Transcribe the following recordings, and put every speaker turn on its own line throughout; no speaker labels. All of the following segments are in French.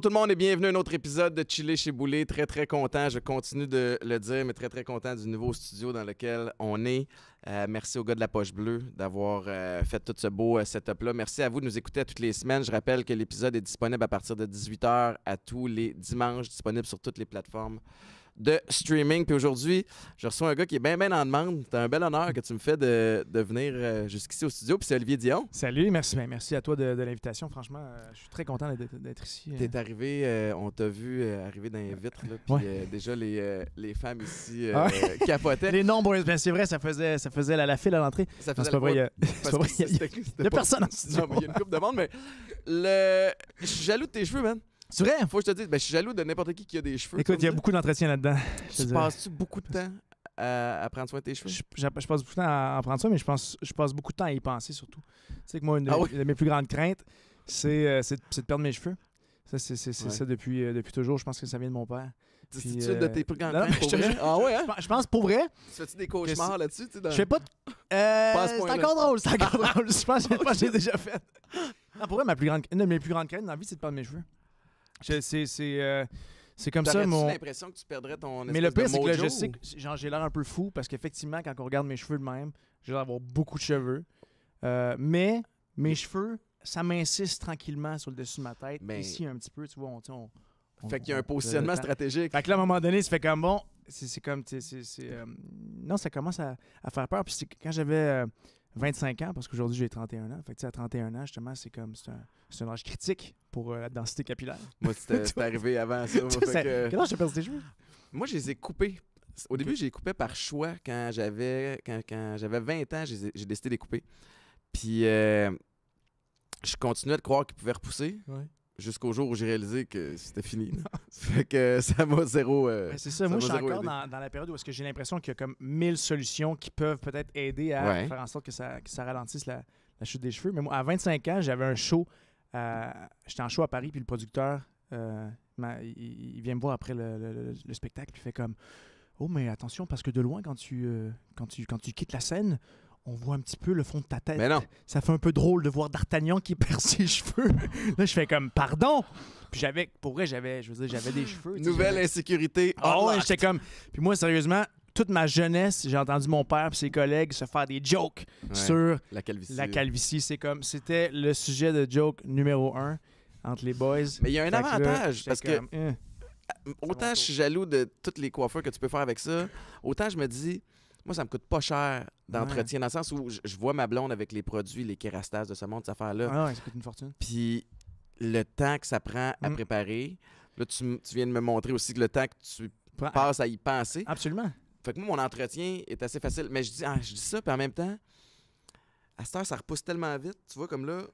Bonjour tout le monde et bienvenue à un autre épisode de Chili chez Boulet. Très très content, je continue de le dire, mais très très content du nouveau studio dans lequel on est. Euh, merci aux gars de la Poche Bleue d'avoir euh, fait tout ce beau euh, setup-là. Merci à vous de nous écouter toutes les semaines. Je rappelle que l'épisode est disponible à partir de 18h à tous les dimanches, disponible sur toutes les plateformes de streaming. Puis aujourd'hui, je reçois un gars qui est bien, bien en demande. C'est un bel honneur que tu me fais de, de venir euh, jusqu'ici au studio. Puis c'est Olivier Dion. Salut,
merci. Ben, merci à toi de, l'invitation. Franchement, euh, je suis très content d'être ici. Euh. Tu es
arrivé, on t'a vu arriver dans les vitres. Là, puis déjà, les, femmes ici ah
capotaient. les nombreuses. Ben, c'est vrai, ça faisait, ça faisait la, la file à l'entrée. Ça faisait pas vrai. Il n'y a personne en studio. Il y a
une coupe de monde, mais le... je suis jaloux de tes cheveux, man. C'est vrai? Faut que je te dise, ben, je suis jaloux de n'importe qui qui a des cheveux. Écoute, il y a beaucoup d'entretien
là-dedans. Tu passes-tu
beaucoup de temps à, prendre soin de tes cheveux? Je,
je, passe beaucoup de temps à en prendre soin, mais je, pense, je passe beaucoup de temps à y penser surtout. Tu sais que moi, une de, ah mes plus grandes craintes, euh, c'est de perdre mes cheveux. Ça, c'est ça depuis, euh, depuis toujours. Je pense que ça vient de mon père. C'est-tu de euh, tes plus grandes craintes pour vrai? Ah ouais, hein? je, pense pour vrai. Tu fais-tu des cauchemars là-dessus? Dans... Je fais pas. De... c'est encore drôle, c'est encore drôle. Je pense que ah j'ai déjà fait. Non, pour vrai, ma plus grande... une de mes plus grandes craintes dans la vie, c'est de perdre mes cheveux. Euh, c'est. comme ça mon. l'impression que tu perdrais ton. Mais le pire, c'est que je sais que j'ai l'air un peu fou parce qu'effectivement, quand on regarde mes cheveux de même, j'ai l'air d'avoir beaucoup de cheveux. Euh, mais mes cheveux, ça m'insiste tranquillement sur le dessus de ma tête. Mais... Ici, un petit peu, tu vois, on. fait qu'il y a un positionnement stratégique. Fait que là, à un moment donné, ça fait comme bon, c'est comme. Euh, non, ça commence à, faire peur. Puis quand j'avais. 25 ans, parce qu'aujourd'hui j'ai 31 ans. Fait à 31 ans, justement, c'est comme un, âge critique pour euh, la densité capillaire. Moi, c'était arrivé avant ça. Moi, que... Quel âge perdu
tes cheveux? Moi, je les ai coupés. Au début, j'ai coupé par choix. Quand j'avais quand, j'avais 20 ans, j'ai décidé de les couper. Puis euh, je continuais de croire qu'ils pouvaient repousser. Ouais jusqu'au jour où j'ai réalisé que c'était fini. fait que ça m'a zéro. Euh, ben, c'est ça, moi je suis encore
dans, la période où que j'ai l'impression qu'il y a comme mille solutions qui peuvent peut-être aider à faire en sorte que ça, que ça ralentisse la, chute des cheveux. Mais moi, à 25 ans, j'avais un show. Euh, j'étais en show à Paris, puis le producteur, euh, il, vient me voir après le, spectacle, il fait comme Oh, mais attention, parce que de loin, quand tu, quand tu, quand tu quittes la scène, on voit un petit peu le fond de ta tête. Ça fait un peu drôle de voir D'Artagnan qui perd ses cheveux. là, je fais comme pardon. Puis j'avais, pour vrai, j'avais, je veux dire, j'avais des cheveux. Nouvelle insécurité. Oh j'étais comme. Puis moi, sérieusement, toute ma jeunesse, j'ai entendu mon père et ses collègues se faire des jokes sur la calvitie. La calvitie, c'est comme, c'était le sujet de joke numéro un entre les boys. Mais il y a un avantage parce que. Eh.
autant je suis jaloux de toutes les coiffeurs que tu peux faire avec ça, autant je me dis, moi, ça me coûte pas cher d'entretien, dans le sens où je, vois ma blonde avec les produits, les kérastases de ce monde, cette affaire-là. Ah ouais, ça coûte une fortune. Puis le temps que ça prend à mm. préparer, là, tu, viens de me montrer aussi que le temps que tu passes à y penser. Absolument. Fait que moi, mon entretien est assez facile. Mais je dis, ah, je dis ça, puis en même temps, à cette heure, ça repousse tellement vite, tu vois, comme là,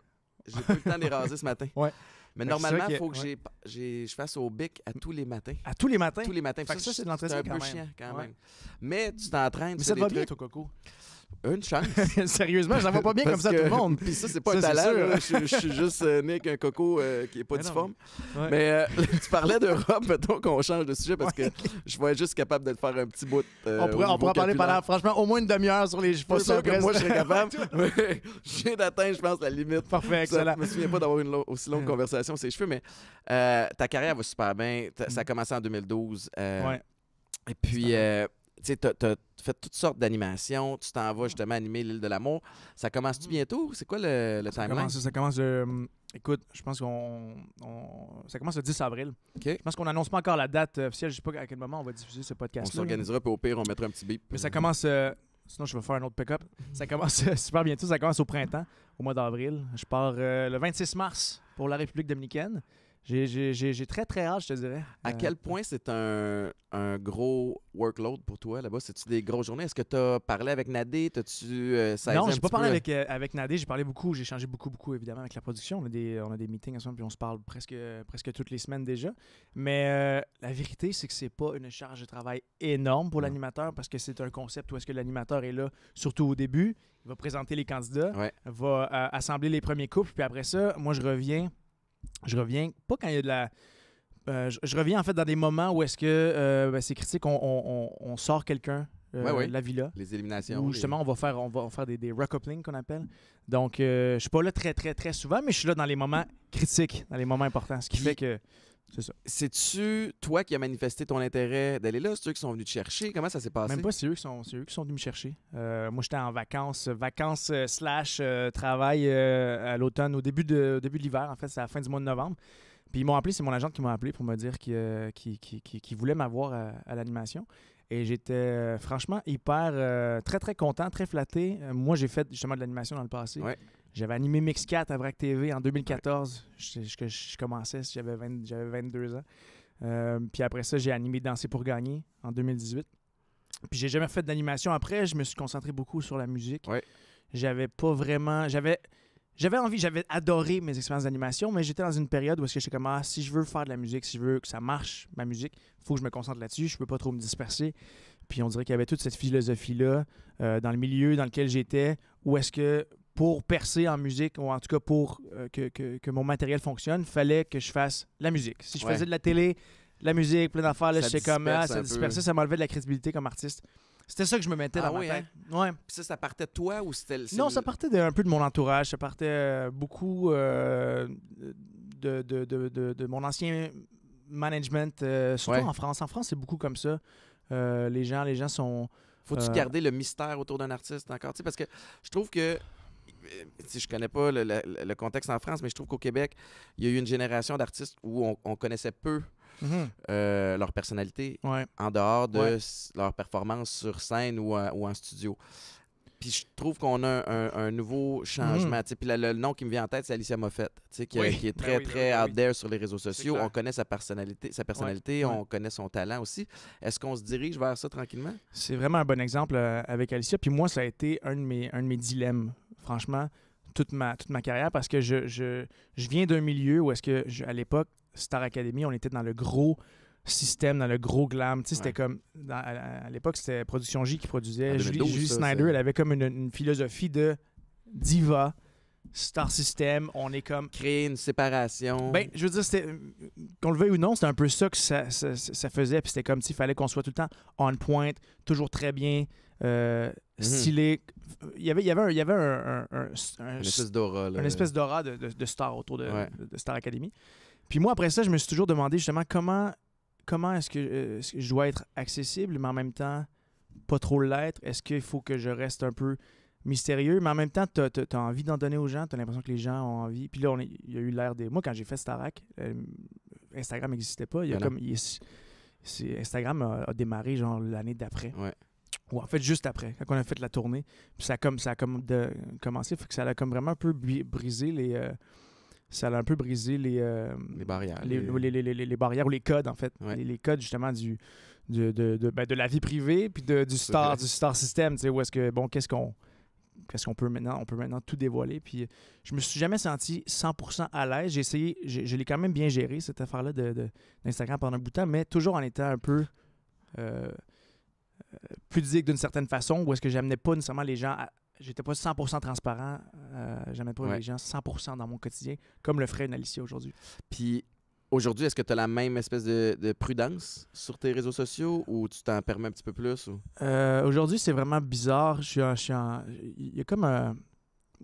j'ai plus le temps de raser ce matin. Ouais. Mais normalement, il faut que j'ai, je fasse au bic à tous les matins. À tous les matins? Tous les matins. ça, c'est de l'entraînement. un quand même. Mais tu t'entraînes. Mais ça te va bien, ton coco une chance. Sérieusement, la vois pas bien comme ça tout le monde. Puis ça, c'est pas un talent. je, suis juste euh, né avec un coco euh, qui est pas difforme. Mais, mais euh, tu parlais d'Europe, mettons qu'on change de sujet parce que je vais juste capable de te faire un petit bout. on pourrait, on pourra parler pendant,
franchement, au moins une demi-heure sur les chevaux. Sûr que moi, je serais capable.
mais je viens d'atteindre, je pense, la limite. Parfait, excellent. Ça, je me souviens pas d'avoir une aussi longue mm. conversation sur les cheveux, mais ta carrière va super bien. Ça a mm. commencé en 2012. Ouais. Et puis, tu fait toutes sortes d'animations, tu t'en vas mm. justement animer l'île de l'amour. Ça commence-tu mm. bientôt? C'est quoi le, le ça Commence, ça
commence mm, Écoute, je pense qu'on. Ça commence le 10 avril. Je pense qu'on n'annonce pas encore la date officielle. Je sais pas à quel moment on va diffuser ce podcast-là. On s'organisera,
puis au pire, on mettra un petit bip. Mais ça commence.
Euh, sinon, je vais faire un autre pick-up. Ça commence euh, super bientôt. Ça commence au printemps, au mois d'avril. Je pars euh, le 26 mars pour la République dominicaine. J'ai très, très hâte, je te dirais. À euh, quel
point c'est un, un, gros workload pour toi là-bas? C'est-tu des grosses journées? Est-ce que tu as parlé avec Nadé? tas tu peu? non, j'ai pas parlé avec,
euh, avec Nadé. J'ai parlé beaucoup. J'ai échangé beaucoup, beaucoup, évidemment, avec la production. On a des, on a des meetings ensemble, puis on se parle presque, presque toutes les semaines déjà. Mais euh, la vérité, c'est que c'est pas une charge de travail énorme pour l'animateur parce que c'est un concept où est-ce que l'animateur est là, surtout au début. Il va présenter les candidats, va assembler les premiers couples, puis après ça, moi, je reviens je reviens pas quand il y a de la. Euh, je, reviens en fait dans des moments où est-ce que euh, ben, c'est critique, on, sort quelqu'un de euh, la villa. Les éliminations. justement, on va faire, on va faire des, des qu'on appelle. Donc, je suis pas là très, très, très souvent, mais je suis là dans les moments critiques, dans les moments importants. Ce qui fait que. C'est ça.
C'est-tu toi qui as manifesté ton intérêt d'aller là? C'est eux qui sont venus te chercher? Comment ça s'est passé? Même pas,
c'est eux, qui sont, eux sont venus me chercher.
Euh, moi, j'étais en
vacances, vacances euh, slash euh, travail à l'automne, au début de, l'hiver, en fait, c'est à la fin du mois de novembre. Puis ils m'ont appelé, c'est mon agent qui m'a appelé pour me dire qu'il qui voulait m'avoir à, l'animation. Et j'étais franchement hyper, très, très content, très flatté. moi, j'ai fait justement de l'animation dans le passé. J'avais animé Mix 4 à Vrac TV en 2014. Je, je commençais, j'avais 22 ans. Euh, puis après ça, j'ai animé Danser pour gagner en 2018. Puis j'ai jamais fait d'animation. Après, je me suis concentré beaucoup sur la musique. J'avais pas vraiment. J'avais. J'avais envie, j'avais adoré mes expériences d'animation, mais j'étais dans une période où est-ce que j'étais comme ah, si je veux faire de la musique, si je veux que ça marche, ma musique, faut que je me concentre là-dessus, je peux pas trop me disperser. Puis on dirait qu'il y avait toute cette philosophie là euh, dans le milieu dans lequel j'étais, où est-ce que pour percer en musique, ou en tout cas pour euh, que, que, que, mon matériel fonctionne, fallait que je fasse la musique. Si je faisais de la télé, la musique, plein d'affaires, là, je sais comment, ça, ça dispersait, ça m'enlevait de la crédibilité comme artiste. C'était ça que je me mettais ah dans tête.
Hein? Ouais. ça, ça partait de toi ou c'était... Non, ça
partait d'un un peu de mon entourage. Ça partait euh, beaucoup euh, de, de, de, mon ancien management, surtout en France. En France, c'est beaucoup comme ça. les gens les gens sont... Faut-tu garder
le mystère autour d'un artiste encore? parce que je trouve que euh, je connais pas le, contexte en France, mais je trouve qu'au Québec, il y a eu une génération d'artistes où on, connaissait peu mhm. euh, leur personnalité en dehors de leur performance sur scène ou, en, ou en studio. Puis je trouve qu'on a un, nouveau changement. Mhm. Puis le nom qui me vient en tête, c'est Alicia Moffett, qui, est ben très, ben très ben out there sur les réseaux sociaux. On connaît sa personnalité, sa personnalité on connaît son talent aussi. Est-ce qu'on se dirige vers ça tranquillement?
C'est vraiment un bon exemple euh, avec Alicia. Puis moi, ça a été un de mes, un de mes dilemmes franchement, toute ma, toute ma carrière parce que je, je, viens d'un milieu où est-ce que, à l'époque, Star Academy, on était dans le gros système, dans le gros glam. Tu c'était comme. à, l'époque, c'était Production J qui produisait. Julie, Snyder, elle avait comme une, philosophie de diva. Star System, on est comme. Créer une séparation. Ben, je veux dire, Qu'on le veuille ou non, c'était un peu ça que ça, ça, faisait. Puis c'était comme s'il fallait qu'on soit tout le temps on point, toujours très bien, euh, mhm. Il y avait, il y avait, un, il y avait un, une espèce d'aura. Une espèce d'aura de, star autour de, Star Academy. Puis moi, après ça, je me suis toujours demandé justement comment, comment euh, est-ce que, je dois être accessible, mais en même temps, pas trop l'être. Est-ce qu'il faut que je reste un peu mystérieux, mais en même temps, tu as, envie d'en donner aux gens, tu as l'impression que les gens ont envie. Puis là, on il y a eu l'air des. Moi, quand j'ai fait Starac, euh, Instagram n'existait pas. Il y a ben comme, Instagram a, a, démarré genre l'année d'après. Ouais en fait juste après, quand on a fait la tournée. ça a comme ça commencé, que ça a comme vraiment un peu brisé les euh, ça a un peu brisé les euh, les barrières, les, les, barrières ou les codes en fait, les, codes justement du ben, de, la vie privée puis du star du star system, où est-ce que bon qu'est-ce qu'on qu'est-ce qu'on peut maintenant on peut maintenant tout dévoiler puis euh, je me suis jamais senti 100% à l'aise j'ai essayé je, l'ai quand même bien géré cette affaire là d'Instagram de, d'Instagram pendant un bout de temps mais toujours en étant un peu pudique d'une certaine façon, ou est-ce que j'amenais pas nécessairement les gens J'étais pas 100% transparent, euh, j'amenais pas les gens 100% dans mon quotidien, comme le ferait une Alicia aujourd'hui.
Puis aujourd'hui, est-ce que tu as la même espèce de, prudence sur tes réseaux sociaux ou tu t'en permets un petit peu plus? Ou...
Euh, aujourd'hui, c'est vraiment bizarre. Je suis en, Il y a comme un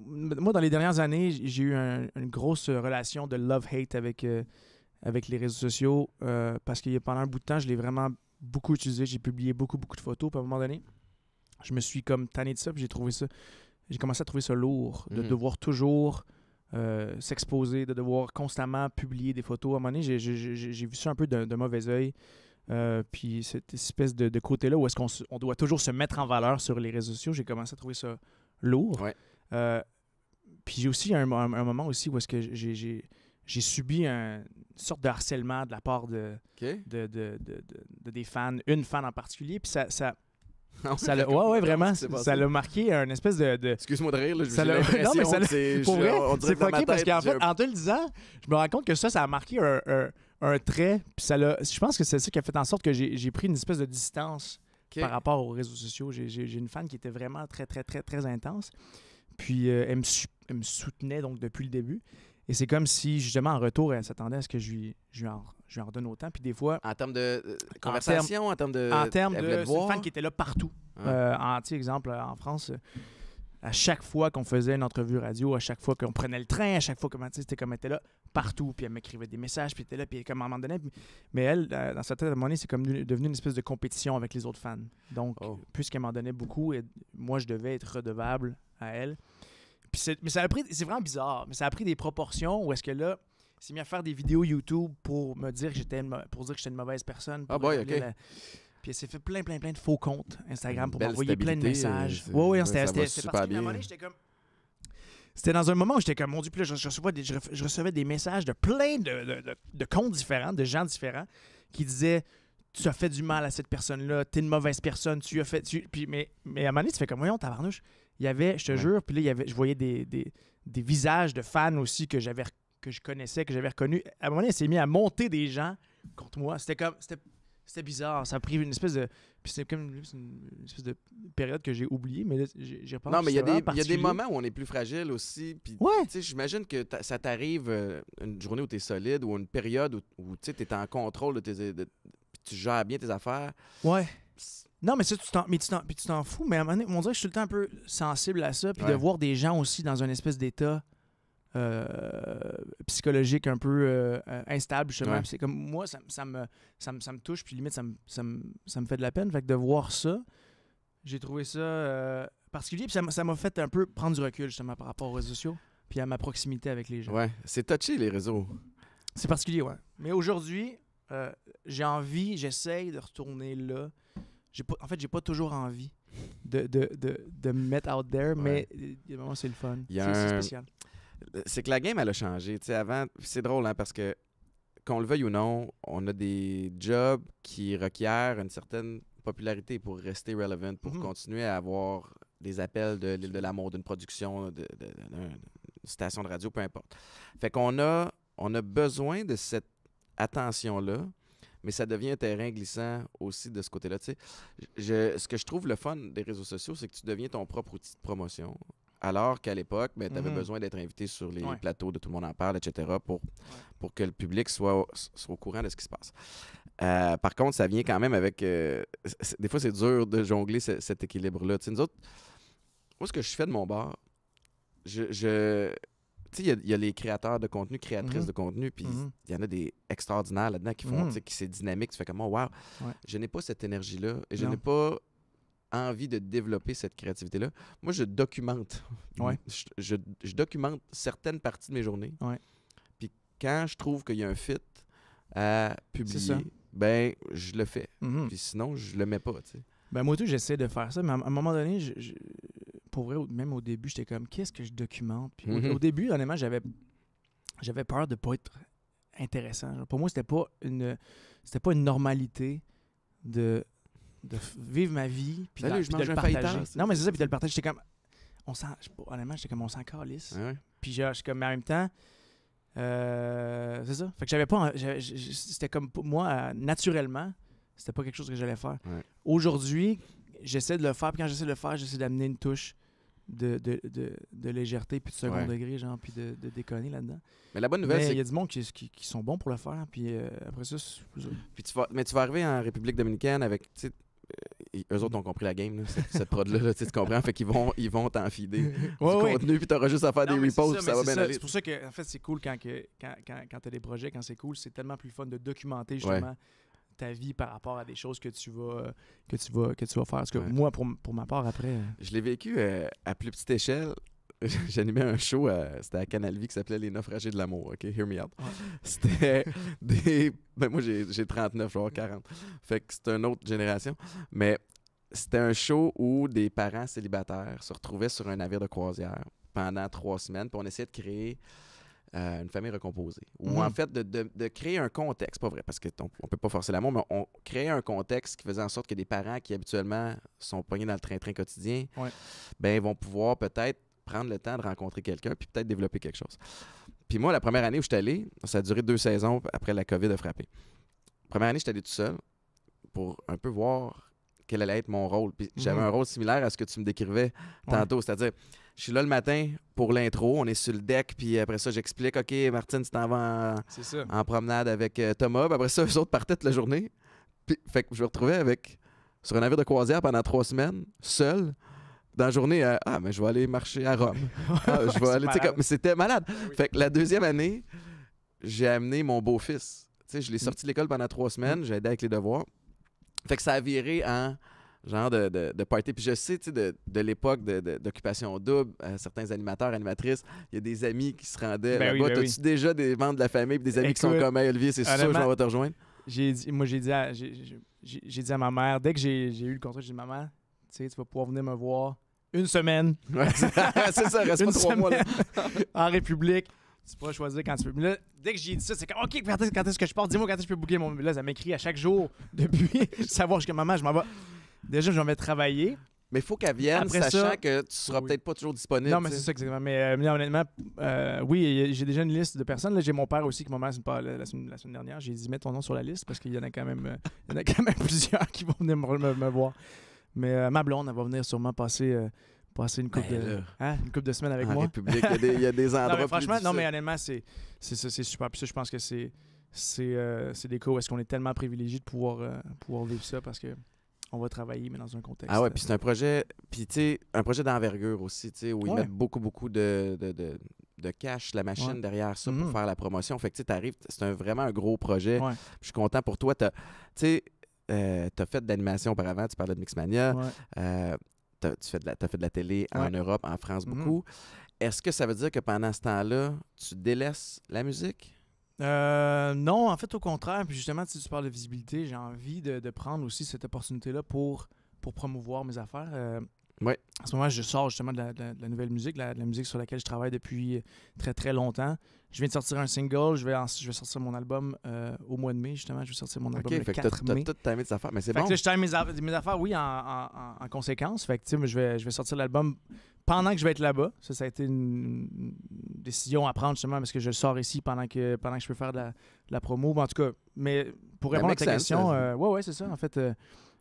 moi, dans les dernières années, j'ai eu une grosse relation de love-hate avec, euh, avec les réseaux sociaux euh, parce que pendant un bout de temps, je l'ai vraiment beaucoup utilisé, j'ai publié beaucoup, beaucoup de photos. Puis à un moment donné, je me suis comme tanné de ça, puis j'ai trouvé ça. J'ai commencé à trouver ça lourd, de mhm. devoir toujours euh, s'exposer, de devoir constamment publier des photos. À un moment donné, j'ai vu ça un peu d'un mauvais oeil. Euh, puis cette espèce de, côté-là où est-ce qu'on on doit toujours se mettre en valeur sur les réseaux sociaux, j'ai commencé à trouver ça lourd. Euh, puis j'ai aussi un, un, un, moment aussi où est-ce que j'ai j'ai subi un, une sorte de harcèlement de la part de, de, de, de des fans, une fan en particulier, puis ça, ça ah ça ouais, ouais, vraiment. Ça l'a marqué un espèce de. Excuse-moi de rire, je ça Non, mais ça Pour vrai, c'est fucké parce qu'en fait, en te le disant, je me rends compte que ça, ça a marqué un, un, trait. Puis ça Je pense que c'est ça qui a fait en sorte que j'ai pris une espèce de distance par rapport aux réseaux sociaux. J'ai une fan qui était vraiment très, très, très, très intense. Puis euh, elle, me, elle, me soutenait donc depuis le début. Et c'est comme si, justement, en retour, elle s'attendait à ce que je lui, je lui, en, je redonne autant. Puis des fois. En termes de euh, conversation, en termes de. En termes de. qui était là partout. Euh, en Euh, exemple, en France, euh, à chaque fois qu'on faisait une entrevue radio, à chaque fois qu'on prenait le train, à chaque fois que c'était comme elle était là partout. Puis elle m'écrivait des messages, puis elle était là, puis comme à un moment donné. mais elle, dans sa tête, à un moment donné, c'est comme devenu une espèce de compétition avec les autres fans. Donc, oh. puisqu'elle m'en donnait beaucoup, et moi, je devais être redevable à elle mais ça a pris, c'est vraiment bizarre, mais ça a pris des proportions où est-ce que là, c'est mis à faire des vidéos YouTube pour me dire que j'étais pour dire que j'étais une mauvaise personne. Ah Puis elle s'est fait plein, plein, plein de faux comptes Instagram pour m'envoyer plein de messages. Oui, oui, ouais, c'était j'étais C'était dans un moment où j'étais comme, mon Dieu, puis je, recevais des, messages de plein de, de comptes différents, de gens différents, qui disaient tu as fait du mal à cette personne-là, tu es une mauvaise personne, tu as fait. Puis, mais, mais à un moment donné, tu fais comme, voyons, tabarnouche. Il y avait, je te jure, puis là, il y avait, je voyais des, visages de fans aussi que j'avais que je connaissais, que j'avais reconnus. À un moment donné, s'est mis à monter des gens contre moi. C'était comme. C'était bizarre. Ça a pris une espèce de. Puis c'est comme une, espèce de période que j'ai oubliée, mais là, j'ai repensé. Non, mais il y, a des moments
où on est plus fragile aussi. Puis, J'imagine que ça t'arrive euh, une journée où tu es solide ou une période où, tu es en contrôle de tes, tu gères bien tes affaires.
Ouais. Non, mais ça, tu t'en, t'en, fous, mais à un moment donné, on dirait que je suis tout le temps un peu sensible à ça, puis de voir des gens aussi dans un espèce d'état euh, psychologique un peu euh, instable, justement. C'est comme, moi, ça, me, ça, me, touche, puis limite, ça me, fait de la peine. Fait que de voir ça, j'ai trouvé ça euh, particulier, puis ça m'a fait un peu prendre du recul, justement, par rapport aux réseaux sociaux, puis à ma proximité avec les gens.
Ouais, c'est touché, les réseaux. C'est particulier, ouais.
Mais aujourd'hui, euh, j'ai envie, j'essaye de retourner là. en fait, j'ai pas toujours envie de, de, de, de, me mettre out there, mais c'est le fun. C'est spécial.
C'est que la game, elle a changé. avant, c'est drôle, hein, parce que qu'on le veuille ou non, on a des jobs qui requièrent une certaine popularité pour rester relevant, pour mhm. continuer à avoir des appels de l'île de l'amour, d'une production, d'une station de radio, peu importe. Fait qu'on a, on a besoin de cette attention-là, mais ça devient un terrain glissant aussi de ce côté-là. ce que je trouve le fun des réseaux sociaux, c'est que tu deviens ton propre outil de promotion. Alors qu'à l'époque, ben, tu avais mhm. besoin d'être invité sur les plateaux de Tout le monde en parle, etc., pour, pour que le public soit, au courant de ce qui se passe. Euh, par contre, ça vient quand même avec. Euh, des fois, c'est dur de jongler cet équilibre-là. moi, ce que je fais de mon bar, je, je, tu il y, a les créateurs de contenu, créatrices mhm. de contenu, puis mhm. il y en a des extraordinaires là-dedans qui font, mhm. tu sais, qui c'est dynamique. Tu fais comme, oh, wow, je n'ai pas cette énergie-là et je n'ai pas envie de développer cette créativité-là. Moi, je documente. Je, documente certaines parties de mes journées. Puis quand je trouve qu'il y a un fit à publier, ben, je le fais. Puis sinon, je le mets pas, tu sais.
Ben moi, tout, j'essaie de faire ça, mais à un moment donné, je, pour même au début, j'étais comme, qu'est-ce que je documente? Puis au, mhm. début, honnêtement, j'avais, peur de ne pas être intéressant. pour moi, c'était pas une, c'était pas une normalité de, de vivre ma vie, puis, de, le partager. non, mais c'est ça, puis de le partager. J'étais comme, on sent. honnêtement, j'étais comme, on s'en calisse. Puis je comme, mais en même temps, euh, c'est ça. Fait que j'avais pas, c'était comme, moi, euh, naturellement, c'était pas quelque chose que j'allais faire. Aujourd'hui, j'essaie de le faire, puis quand j'essaie de le faire, j'essaie d'amener une touche de, de, de, légèreté, puis de second degré, genre, puis de, de déconner là-dedans. Mais la bonne nouvelle, c'est. Il y a du monde qui, qui, sont bons pour le faire, puis euh, après ça.
Puis tu vas, mais tu vas arriver en République Dominicaine avec. sais, euh, eux autres ont compris la game, cette, prod-là, tu comprends? Fait qu'ils vont ils vont t'en du contenu, puis t'auras juste à faire des reposts, ça, ça va bien aller. C'est pour
ça que, en fait, c'est cool quand, que, quand, quand, quand t'as des projets, quand c'est cool, c'est tellement plus fun de documenter justement ta vie par rapport à des choses que tu vas, euh, que tu vas, que tu faire. Parce que moi, pour, ma part, après. Euh.
Je l'ai vécu euh, à plus petite échelle. J'animais un show, c'était à Canal Vie qui s'appelait Les Naufragés de l'amour, OK? Hear me out. C'était des. Ben, moi, j'ai 39, genre 40. Fait que c'est une autre génération. Mais c'était un show où des parents célibataires se retrouvaient sur un navire de croisière pendant trois semaines, puis on essayait de créer euh, une famille recomposée. Ou mhm. en fait, de, créer un contexte, pas vrai, parce qu'on ne peut pas forcer l'amour, mais on crée un contexte qui faisait en sorte que des parents qui habituellement sont poignés dans le train-train quotidien, ben, vont pouvoir peut-être prendre le temps de rencontrer quelqu'un, puis peut-être développer quelque chose. Puis moi, la première année où je suis allé, ça a duré deux saisons après la COVID a frappé. Première année, je suis allé tout seul pour un peu voir quel allait être mon rôle. Puis j'avais mhm. un rôle similaire à ce que tu me décrivais tantôt, c'est-à-dire je suis là le matin pour l'intro. On est sur le deck, puis après ça, j'explique OK, Martine, tu t'en vas en, promenade avec euh, Thomas. Puis après ça, eux autres partaient toute la journée. Puis, fait que je me retrouvais avec, sur un navire de croisière pendant trois semaines, seul dans la journée, euh, ah, mais je vais aller marcher à Rome. Ah, je vais aller, c'était malade. Fait que la deuxième année, j'ai amené mon beau-fils. je l'ai sorti de l'école pendant trois semaines, mm. j'ai aidé avec les devoirs. Fait que ça a viré en genre de, de, party. Puis je sais, tu sais, de, de l'époque d'Occupation Double, euh, certains animateurs, animatrices, il y a des amis qui se rendaient ben là-bas. Oui, ben T'as-tu déjà des membres de la famille puis des amis qui sont comme hey, Olivier, c'est sûr que je vais te rejoindre?
J'ai dit, moi, j'ai dit, à, dit à ma mère, dès que j'ai eu le contrat, j'ai dit « Maman, tu sais, tu vas pouvoir venir me voir une semaine. C'est ça, reste pas trois mois. Là. en République tu peux choisir quand tu peux. » Mais là, dès que j'ai dit ça, c'est comme, OK, quand est-ce que je pars? Dis-moi quand est-ce que je peux bouger mon. Là, ça m'écrit à chaque jour depuis savoir jusqu'à maman, je m'en vais. Déjà, j'en vais travailler. Mais il
faut qu'elle vienne, sachant que tu seras peut-être pas toujours disponible. Non, mais c'est ça, exactement.
Mais, euh, honnêtement, euh, oui, j'ai déjà une liste de personnes. J'ai mon père aussi qui m'a mis la, semaine dernière. J'ai dit, mets ton nom sur la liste parce qu'il y en a quand même, euh, a quand même plusieurs qui vont venir me, voir. Mais ma blonde, elle va venir sûrement passer. passer une coupe, ben hein, couple de semaines avec moi. il y, a des, endroits franchement, non, mais honnêtement, c'est super. Puis ça, je pense que c'est c'est des cas où est-ce qu'on est tellement privilégié de pouvoir, pouvoir vivre ça parce que on va travailler, mais dans un contexte. Ah ouais, euh, puis c'est un
projet, puis tu sais, un projet d'envergure aussi, tu sais, où ils mettent beaucoup, beaucoup de, de, cash, la machine derrière ça pour mm. faire la promotion. Fait que tu sais, c'est un, vraiment un gros projet. Je suis content pour toi. Tu sais, euh, t'as fait de l'animation auparavant, tu parlais de Mixmania. Euh, tu fais de la, as fait de la télé en Europe, en France mm-hmm. beaucoup. Est-ce que ça veut dire que pendant ce temps-là, tu délaisses la musique?
Euh,
non, en fait, au contraire. Puis justement, si tu parles
de visibilité, j'ai envie de, prendre aussi cette opportunité-là pour, pour promouvoir mes affaires. Euh, ouais. En ce moment, je sors justement de la, nouvelle musique, la, musique sur laquelle je travaille depuis très très longtemps. Je viens de sortir un single, je vais, je vais sortir mon album euh, au mois de mai, justement. Je vais sortir mon album okay, le fait as tout
timé tes affaires, mais c'est bon. je time
mes, affaires, oui, en, conséquence. Fait que, je vais, je vais sortir l'album pendant que je vais être là-bas. Ça, ça a été une, décision à prendre justement parce que je sors ici pendant que pendant je peux faire de la, promo. Ben, en tout cas, mais pour ben, répondre à ta question, euh, euh, oui, ouais, c'est ça. En fait, euh,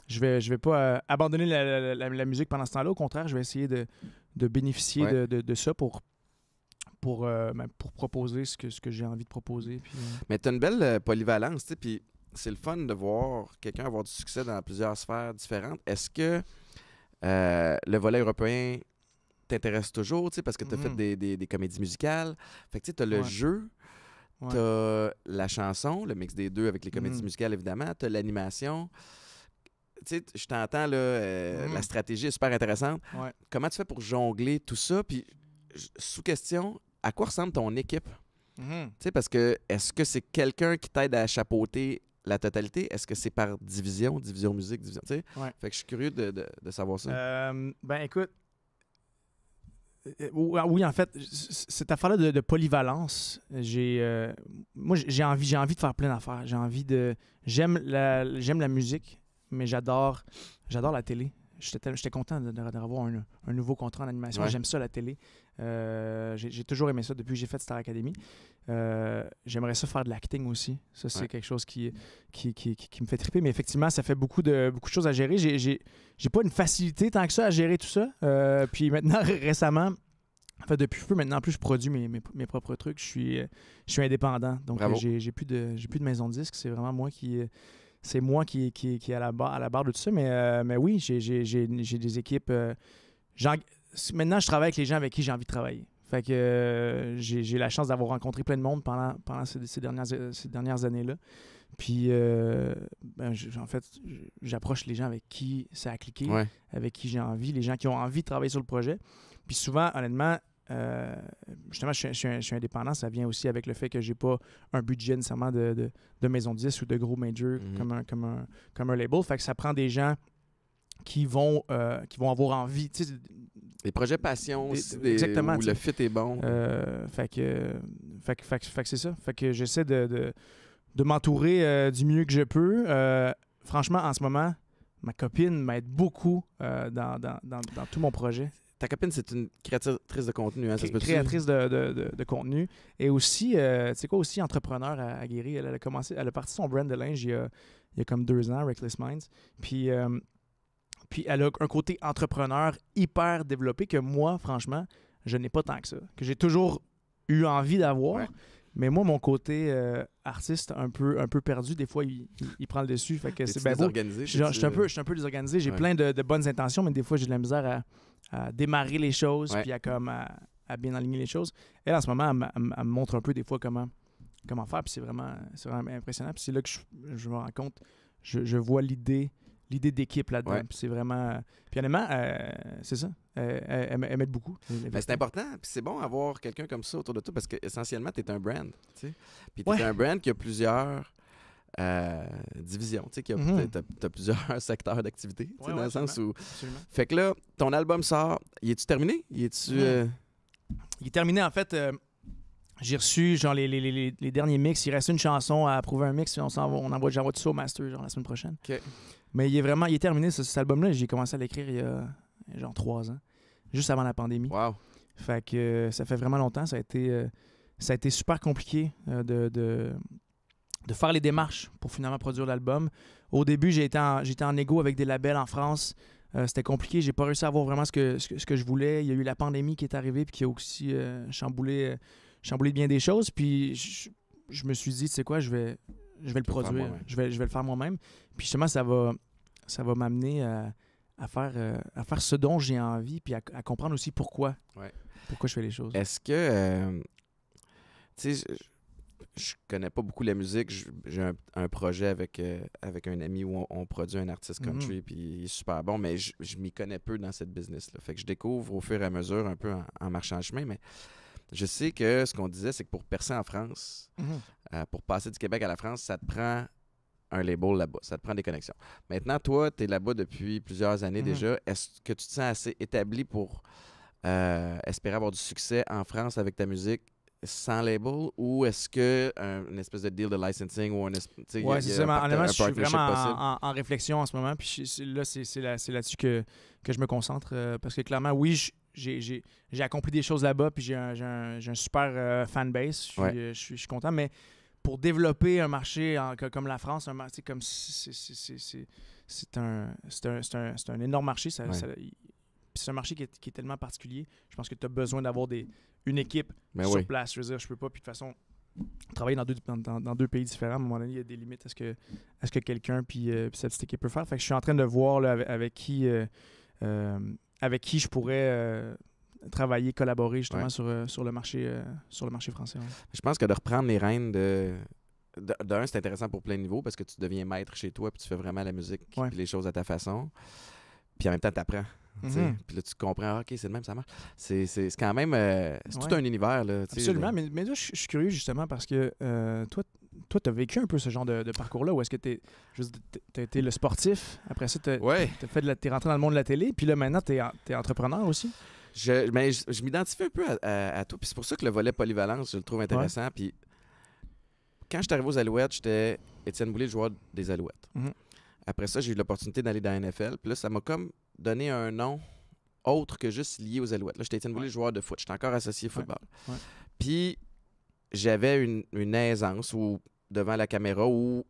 je vais je vais pas abandonner la, musique pendant ce temps-là. Au contraire, je vais essayer de, bénéficier de, ça pour pour, ben, pour proposer ce que, ce que j'ai envie de proposer.
mais tu as une belle polyvalence, tu sais, puis c'est le fun de voir quelqu'un avoir du succès dans plusieurs sphères différentes. Est-ce que le volet européen t'intéresse toujours, parce que tu as fait mm-hmm. des, des, comédies musicales. Fait que tu as le jeu, tu la chanson, le mix des deux avec les comédies mm-hmm. musicales, évidemment, tu l'animation. Tu sais, je t'entends, là, euh, la mm-hmm. stratégie est super intéressante. Comment tu fais pour jongler tout ça? Puis, sous question, à quoi ressemble ton équipe? Tu parce que est-ce que c'est quelqu'un qui t'aide à chapeauter la totalité, est-ce que c'est par division, division musique, division. Fait que je suis curieux de, savoir ça.
Euh, ben écoute, euh, euh, ah oui, en fait, cette affaire-là de, polyvalence, j'ai, euh, moi, j'ai envie, j'ai envie de faire plein d'affaires. J'ai envie de, j'aime la, j'aime la musique, mais j'adore, j'adore la télé. J'étais, content d'avoir un, nouveau contrat en animation. J'aime ça la télé. Euh, j'ai toujours aimé ça depuis que j'ai fait Star Academy. Euh, j'aimerais ça faire de l'acting aussi. Ça, c'est quelque chose qui qui, me fait triper. Mais effectivement, ça fait beaucoup de, beaucoup de choses à gérer. J'ai pas une facilité tant que ça à gérer tout ça. Euh, puis maintenant, récemment, depuis peu, maintenant, plus, je produis mes, mes, propres trucs. Je suis, je suis indépendant. Donc, j'ai plus, de, plus de maison de disques. C'est vraiment moi qui c'est moi qui, qui, est à la, barre, à la barre de tout ça. Mais, mais oui, j'ai des équipes maintenant, je travaille avec les gens avec qui j'ai envie de travailler. Fait que euh, j'ai la chance d'avoir rencontré plein de monde pendant, pendant ces, dernières, ces dernières années-là. Puis, euh, ben, en fait, j'approche les gens avec qui ça a cliqué, avec qui j'ai envie, les gens qui ont envie de travailler sur le projet. Puis souvent, honnêtement, euh, justement, je suis, indépendant, ça vient aussi avec le fait que j'ai pas un budget nécessairement de, de, maison 10 ou de gros major mhm. comme, un, comme, un, label. Fait que ça prend des gens qui vont, qui vont avoir
envie. Des projets passion aussi, où le fit est
bon. Euh, fait que, fait, que, fait, c'est ça. Fait que j'essaie de, de, m'entourer euh, du mieux que je peux. Euh, franchement, en ce moment, ma copine m'aide beaucoup euh, dans, dans, dans, tout mon projet.
Ta copine, c'est une créatrice de contenu, hein, Créatrice
de, de, de, contenu. Et aussi, tu sais quoi, aussi entrepreneur à, guérir. Elle, a commencé, elle a parti son brand de linge il y a, il y a comme deux ans, Reckless Minds. Puis puis elle a un côté entrepreneur hyper développé que moi, franchement, je n'ai pas tant que ça. Que j'ai toujours eu envie d'avoir. Mais moi, mon côté euh, artiste un peu, un peu perdu, des fois, il, prend le dessus. Fait que c'est désorganisé. Je, suis un peu, je suis un peu désorganisé. J'ai plein de, bonnes intentions, mais des fois, j'ai de la misère à, démarrer les choses, puis à, comme, à, bien aligner les choses. Elle, en ce moment, elle, me montre un peu des fois comment, comment faire. Puis c'est vraiment, impressionnant. Puis c'est là que je, me rends compte, je vois l'idée l'idée d'équipe là-dedans. C'est vraiment. Puis honnêtement, euh, c'est ça. Euh, euh, elle, beaucoup. Ben, c'est
important. Puis c'est bon avoir quelqu'un comme ça autour de toi parce qu'essentiellement, tu es un brand. Puis tu es un brand qui a plusieurs. divisions, tu mhm. as, plusieurs secteurs d'activité, dans le sens où... Fait que là, ton album sort, il est-tu terminé? Il est-tu...
Il est terminé, en fait, j'ai reçu genre les, derniers mix. Il reste une chanson à approuver un mix. On on envoie déjà tout ça au master genre la semaine prochaine. OK. Mais il est vraiment, il est terminé cet album-là. J'ai commencé à l'écrire il y a genre trois ans, juste avant la pandémie. Wow. Fait que euh, ça fait vraiment longtemps. Ça a été, euh, ça a été super compliqué euh, de, de, faire les démarches pour finalement produire l'album. Au début, j'étais en, j'étais égo avec des labels en France. c'était compliqué. J'ai pas réussi à avoir vraiment ce que, ce je voulais. Il y a eu la pandémie qui est arrivée puis qui a aussi chamboulé, chamboulé bien des choses. Puis je, je me suis dit, tu sais quoi, je vais, je vais le produire, je vais, je vais le faire moi-même. Puis justement, ça va, ça va m'amener euh, à, faire, euh, à faire ce dont j'ai envie, puis à, comprendre aussi pourquoi. Pourquoi je fais les choses.
Est-ce que. Euh, tu sais, je, connais pas beaucoup la musique. J'ai un, projet avec, avec un ami où on, produit un artiste mhm. country, puis il est super bon, mais je, m'y connais peu dans cette business-là. Fait que je découvre au fur et à mesure, un peu en, marchant en chemin, mais je sais que ce qu'on disait, c'est que pour percer en France, mhm. euh, pour passer du Québec à la France, ça te prend un label là-bas. Ça te prend des connexions. Maintenant, toi, tu es là-bas depuis plusieurs années mhm. déjà. Est-ce que tu te sens assez établi pour euh, espérer avoir du succès en France avec ta musique sans label ou est-ce que une espèce de deal de licensing ou un c'est ça. En, je suis vraiment
en, réflexion en ce moment. Puis là, c'est là-dessus que, que je me concentre euh, parce que clairement, oui, je, j'ai accompli des choses là-bas, puis j'ai un, super fan fanbase. Je suis content, mais pour développer un marché comme la France, un marché comme c'est un, un, un, énorme marché. c'est un marché qui est, tellement particulier. Je pense que tu as besoin d'avoir une équipe ben sur place. Je veux dire, je peux pas. Puis de toute façon, travailler dans deux, dans, deux pays différents, à un moment donné, il y a des limites à ce que, ce que quelqu'un puis, euh, cette équipe peut faire. je suis en train de voir avec, qui. Euh, euh, avec qui je pourrais euh, travailler, collaborer justement sur, euh, sur, le marché, euh, sur le marché français.
Je pense que de reprendre les rênes de, d'un, c'est intéressant pour plein de niveaux parce que tu deviens maître chez toi puis tu fais vraiment la musique les choses à ta façon. Puis en même temps, tu apprends. Mhm. Puis là, tu comprends, ah, OK, c'est le même, ça marche. C'est quand même. tout un univers. Là, Absolument. Mais,
mais, là, je suis curieux justement parce que toi, toi, tu as vécu un peu ce genre de, parcours-là ou est-ce que tu es, as été le sportif, après ça, tu es rentré dans le monde de la télé, puis là, maintenant, tu es, entrepreneur aussi?
Je, mais ben, je, m'identifie un peu à, tout, puis c'est pour ça que le volet polyvalence, je le trouve intéressant. Puis quand je suis arrivé aux Alouettes, j'étais Étienne Boulay, le joueur des Alouettes. Mhm. Après ça, j'ai eu l'opportunité d'aller dans la NFL, puis ça m'a comme donné un nom autre que juste lié aux Alouettes. Là, j'étais Étienne Boulay, joueur de foot. J'étais encore associé au football. Puis j'avais une, une, aisance ou devant la caméra ou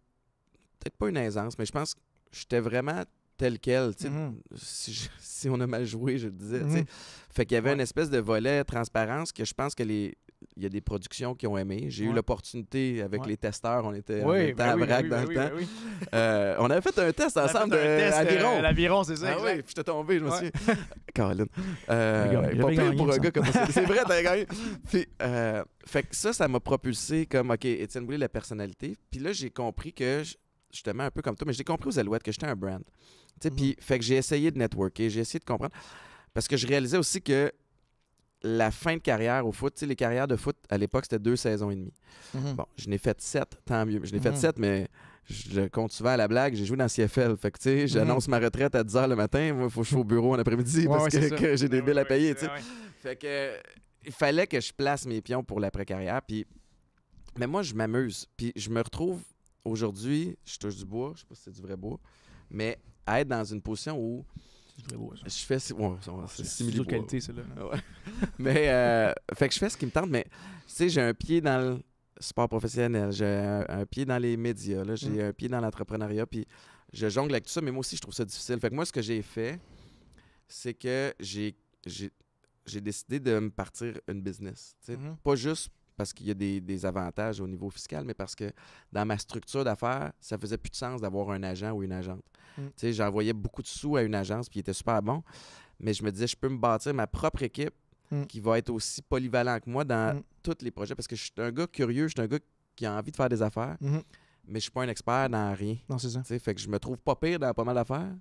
peut-être pas une aisance, mais je pense que j'étais vraiment tel quel. Mm-hmm. Si, on a mal joué, je le disais. Mm-hmm. Fait qu'il y avait une espèce de volet transparence que je pense que les. Il y a des productions qui ont aimé. J'ai eu l'opportunité avec les testeurs. On était dans ben ben à oui, dans ben le temps. Euh, on avait fait un test ensemble l'Aviron. Euh, L'Aviron, c'est ça. Ah oui, t'ai tombé, je me suis. Caroline. Euh, pas pour un gars comme ça. C'est vrai, t'as gagné. fait que ça, ça m'a propulsé comme, OK, Étienne Boulay, la personnalité. Puis là, j'ai compris que, justement, un peu comme toi, mais j'ai compris aux Alouettes que j'étais un brand. Mmh puis, fait que j'ai essayé de networker, j'ai essayé de comprendre. Parce que je réalisais aussi que la fin de carrière au foot, les carrières de foot à l'époque, c'était deux saisons et demie. Mmh bon, je n'ai fait sept, tant mieux. Je n'ai fait mmh. sept, mais je compte souvent à la blague, j'ai joué dans CFL. Fait que, tu sais, j'annonce ma retraite à 10 h le matin. Moi, il faut que je sois au bureau en après-midi parce que, j'ai des billes à payer, tu sais. Fait que, il fallait que je place mes pions pour l'après-carrière. Puis, mais moi, je m'amuse. Puis, je me retrouve aujourd'hui, je touche du bois, je sais pas si c'est du vrai bois, mais être dans une position où je fais là mais euh, fait que je fais ce qui me tente mais tu sais j'ai un pied dans le sport professionnel, j'ai un, pied dans les médias, j'ai mm. un pied dans l'entrepreneuriat puis je jongle avec tout ça mais moi aussi je trouve ça difficile. Fait que moi ce que j'ai fait c'est que j'ai j'ai décidé de me partir une business, mm-hmm. pas juste parce qu'il y a des, avantages au niveau fiscal, mais parce que dans ma structure d'affaires, ça faisait plus de sens d'avoir un agent ou une agente. Mm. Tu sais, j'envoyais beaucoup de sous à une agence, puis il était super bon, mais je me disais, je peux me bâtir ma propre équipe mm. qui va être aussi polyvalent que moi dans mm. tous les projets, parce que je suis un gars curieux, je suis un gars qui a envie de faire des affaires. Mm-hmm. mais je suis pas un expert dans rien. Non, c'est ça. sais fait que je me trouve pas pire dans pas mal d'affaires,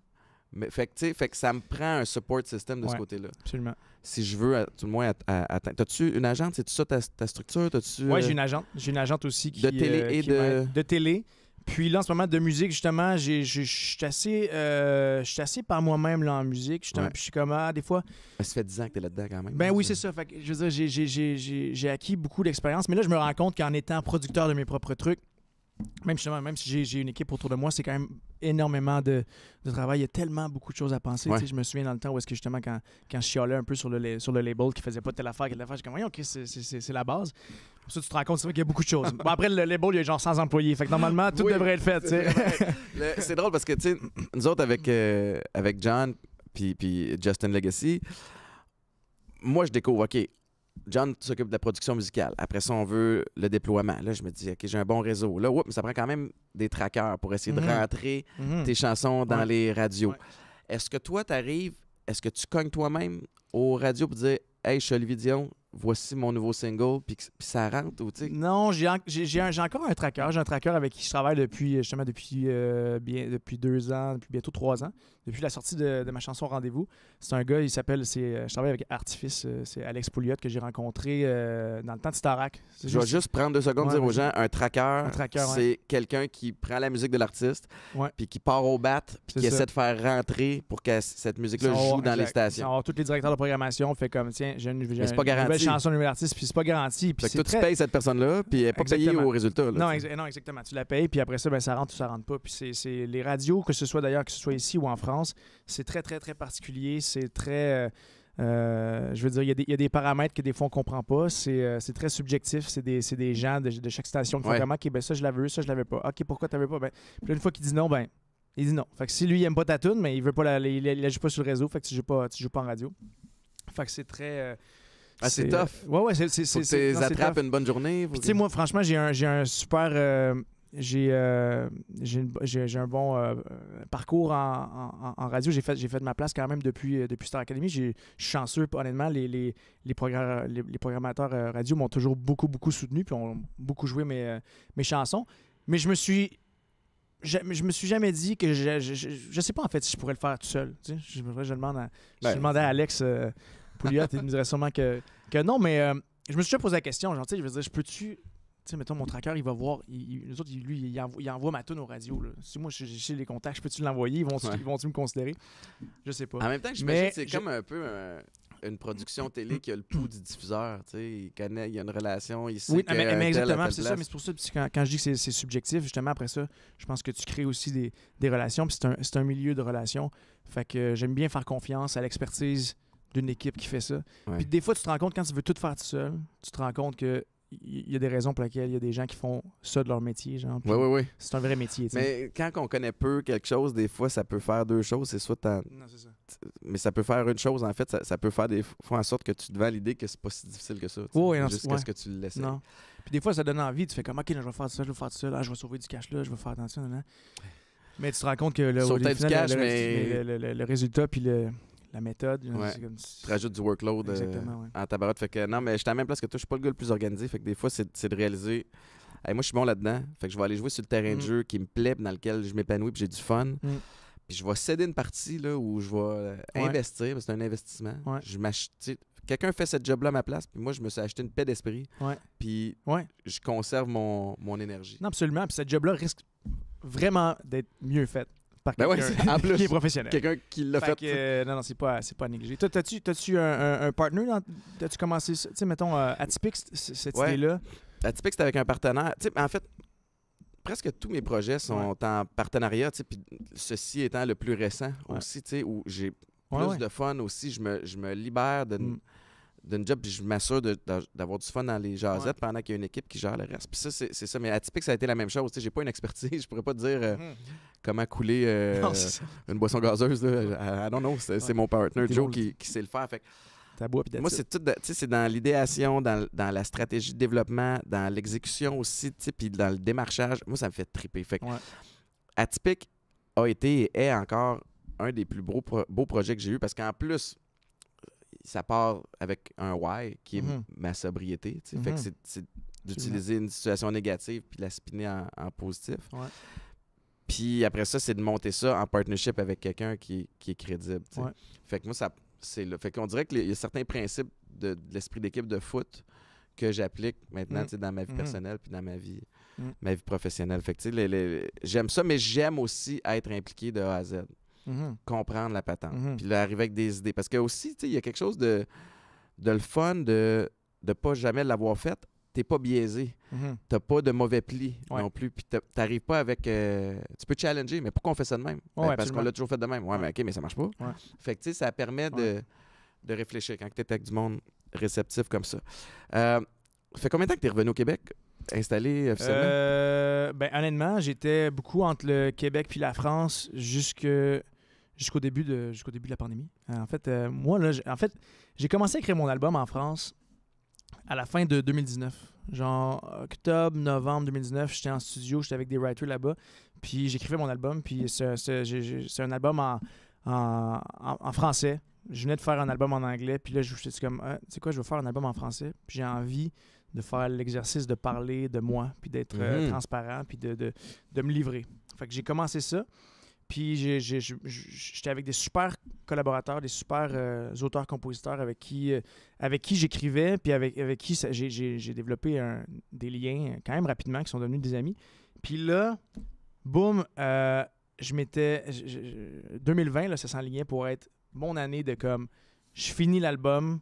mais, fait, que, ça me prend un support système de ce côté-là. Absolument. Si je veux, tout le moins, atteindre. T'as-tu une agente C'est-tu ça ta, structure Oui, euh, j'ai une agente. J'ai
une agente aussi qui. De télé euh, et de.
De télé. Puis là, en ce moment, de musique,
justement, je suis assez, euh, assez par moi-même en musique. je suis comme, ah, des
fois. Ah, ça fait 10 ans que tu là-dedans quand même. Ben
hein, oui, c'est ça. je veux dire, j'ai acquis beaucoup d'expérience. Mais là, je me rends compte qu'en étant producteur de mes propres trucs, même justement, même si j'ai une équipe autour de moi, c'est quand même énormément de, travail. Il y a tellement beaucoup de choses à penser. Je me souviens dans le temps où est-ce que justement, quand, quand je chialais un peu sur le, sur le label qui faisait pas telle affaire, affaire, je comme, voyons, OK, c'est la base. ça, tu te rends compte, c'est qu'il y a beaucoup de choses. bon, après, le label, il y a genre sans employés. Fait normalement, tout devrait être fait.
c'est drôle parce que, tu nous autres, avec, euh, avec John puis Justin Legacy, moi, je découvre, OK, John s'occupe de la production musicale. Après ça, on veut le déploiement. Là, je me dis, OK, j'ai un bon réseau. Là, oups, mais ça prend quand même des trackers pour essayer de mhm. rentrer mhm. tes chansons dans les radios. Est-ce que toi, tu arrives, est-ce que tu cognes toi-même aux radios pour dire, Hey, je suis Olivier Dion, voici mon nouveau single, puis, ça rentre ou tu
Non, j'ai, encore un tracker. J'ai un tracker avec qui je travaille depuis, depuis, euh, depuis deux ans, depuis bientôt trois ans depuis la sortie de, ma chanson Rendez-vous. C'est un gars, il s'appelle, euh, je travaille avec Artifice, euh, c'est Alex Pouliot que j'ai rencontré euh, dans le temps de Starac. Je vais juste... prendre deux secondes dire aux gens, un tracker,
c'est quelqu'un qui prend la musique de l'artiste, puis qui part au bat, puis qui essaie de faire rentrer pour que cette musique-là joue dans les stations.
tous les directeurs de programmation fait comme, tiens, j'ai une, une, nouvelle chanson, de l'artiste, puis c'est pas garanti. Puis tu payes cette
personne-là, puis elle n'est pas payée au résultat. non,
exactement. Tu la payes, puis après ça, ben, ça rentre ou ça rentre pas. Puis c'est les radios, que ce soit d'ailleurs, que ce soit ici ou en France, c'est très, très, très particulier. C'est très. Euh, euh, je veux dire, il y, y, a des paramètres que des fois on ne comprend pas. Euh, c'est très subjectif. C'est des, des, gens de, chaque station qui font vraiment OK, ben ça je l'avais eu, ça je l'avais pas. OK, pourquoi tu l'avais pas ben, une fois qu'il dit non, ben il dit non. Fait que si lui il aime pas ta tune, mais il veut pas la, il, la joue pas sur le réseau, fait que tu joues pas, tu joues pas en radio. Fait que c'est
très. Ah, c'est tough. Ouais, ouais, c'est. attrapes une bonne
journée. Tu sais, moi, franchement, j'ai un, un super euh, j'ai j'ai un bon euh, euh, parcours en, en, radio. J'ai fait, fait ma place quand même depuis, depuis Star Academy. Je suis chanceux, honnêtement. Les, les, les, les, programmateurs radio m'ont toujours beaucoup, beaucoup soutenu puis ont beaucoup joué mes, mes chansons. Mais je me suis. Je, me suis jamais dit que je, je, sais pas en fait si je pourrais le faire tout seul. Tu sais, je, je, demande à, ben, demandais à Alex Pouliot, il me dirait sûrement que, que non, mais je me suis déjà posé la question. Genre, tu je veux dire, je peux-tu sais, mettons, mon tracker, il va voir. Il, lui, il envoie, il envoie ma tune au radio. Si moi, j'ai chez les contacts, je peux-tu l'envoyer Ils vont-tu me considérer Je sais pas. En même temps, j'imagine que c'est comme un
peu une production télé qui a le pouls du diffuseur. Tu sais, il connaît, il y a une relation. ici oui, mais, exactement. C'est ça, mais c'est
pour ça. que quand, je dis que c'est subjectif, justement, après ça, je pense que tu crées aussi des, relations. Puis c'est un, milieu de relations. Fait que j'aime bien faire confiance à l'expertise d'une équipe qui fait ça. Puis des fois, tu te rends compte quand tu veux tout faire tout seul, tu te rends compte que il y a des raisons pour lesquelles il y a des gens qui font ça de leur métier. Genre, oui, oui, oui. C'est un vrai métier. Mais
quand on connaît peu quelque chose, des fois, ça peut faire deux choses. C'est soit non, ça. Mais ça peut faire une chose, en fait. Ça, peut faire des fois en sorte que tu te valides l'idée que c'est pas si difficile que ça. Oui, oui, Jusqu'à ce que tu le laisses. Puis
des fois, ça donne envie. Tu fais comme, OK, je vais faire ça, je vais faire ça, je vais sauver du cash là, je vais faire attention. Là. Mais tu te rends compte que le, le résultat, puis le la méthode. Tu rajoutes
du workload euh, Exactement, ouais. en Fait que non, mais je suis à la même place que toi, je suis pas le gars le plus organisé. Fait que des fois, c'est de réaliser. moi, je suis bon là-dedans. Fait que je vais aller jouer sur le terrain de mm. jeu qui me plaît, dans lequel je m'épanouis, puis j'ai du fun. Mm. Puis je vais céder une partie là, où je vais euh, investir, c'est un investissement. Je m'achète. Quelqu'un fait cette job-là à ma place, puis moi, je me suis acheté une paix d'esprit. Ouais. je conserve mon, énergie.
Non, absolument. Puis cette job-là risque vraiment d'être mieux faite par ben quelqu'un qui est professionnel. Quelqu'un qui l'a fait. Euh, non, non, c'est pas, c'est pas négligé. t'as-tu, tas un, un, partner? T'as-tu commencé, tu sais, mettons, euh, Atypique, cette ouais. idée-là?
Atypique, c'est avec un partenaire. en fait, presque tous mes projets sont en partenariat, puis ceci étant le plus récent aussi, où j'ai plus de fun aussi, je me, je me libère de... Mm job, je m'assure d'avoir du fun dans les jasettes pendant qu'il y a une équipe qui gère le reste. Puis ça, c'est ça. Mais atypique, ça a été la même chose. J'ai pas une expertise. Je pourrais pas dire euh, mhm. comment couler euh, une boisson gazeuse. Là. I, don't know. C'est mon partner Joe qui, sait le faire. moi, c'est c'est dans l'idéation, dans, la stratégie de développement, dans l'exécution aussi, puis dans le démarchage. Moi, ça me fait triper. Fait que Atypique a été et est encore un des plus beaux, beaux projets que j'ai eu parce qu'en plus, ça part avec un why qui est mhm. ma sobriété. Fait que mhm. c'est d'utiliser une situation négative puis la spinner en, positif. Puis après ça, c'est de monter ça en partnership avec quelqu'un qui, est crédible. On Fait que moi, ça c'est Fait qu'on dirait qu'il y a certains principes de, l'esprit d'équipe de foot que j'applique maintenant mhm. dans ma vie personnelle puis dans ma vie ma vie professionnelle. Fait que j'aime ça, mais j'aime aussi être impliqué de A à Z. Mhm. comprendre la patente. Mhm. Puis arriver avec des idées. Parce que aussi, il y a quelque chose de, le fun de ne pas jamais l'avoir faite. T'es pas biaisé. Mhm. Tu n'as pas de mauvais pli non plus. Puis t'arrives pas avec. Euh, tu peux challenger, mais pourquoi on fait ça de même? Ben, parce qu'on l'a toujours fait de même. Ouais, mais OK, mais ça marche pas. Fait tu sais, ça permet de, réfléchir quand tu es avec du monde réceptif comme ça. Euh, ça fait combien de temps que tu es revenu au Québec? installé officiellement?
Euh, ben, honnêtement, j'étais beaucoup entre le Québec puis la France jusque jusqu'au début, de, jusqu'au début de la pandémie. Euh, en fait, euh, moi, là, en fait, j'ai commencé à écrire mon album en France à la fin de 2019. Genre octobre, novembre 2019, j'étais en studio, j'étais avec des writers là-bas, puis j'écrivais mon album, puis c'est, un album en, en, français. Je venais de faire un album en anglais, puis là, je me suis comme, hein, c'est tu quoi, je veux faire un album en français, puis j'ai envie de faire l'exercice de parler de moi, puis d'être euh, mhm. transparent, puis de, de, me livrer. Fait que j'ai commencé ça. Puis j'étais avec des super collaborateurs, des super euh, auteurs-compositeurs avec qui, euh, qui j'écrivais, puis avec, avec qui j'ai développé des liens quand même rapidement qui sont devenus des amis. Puis là, boum, euh, je m'étais. 2020, là, ça s'enlignait pour être mon année de comme je finis l'album,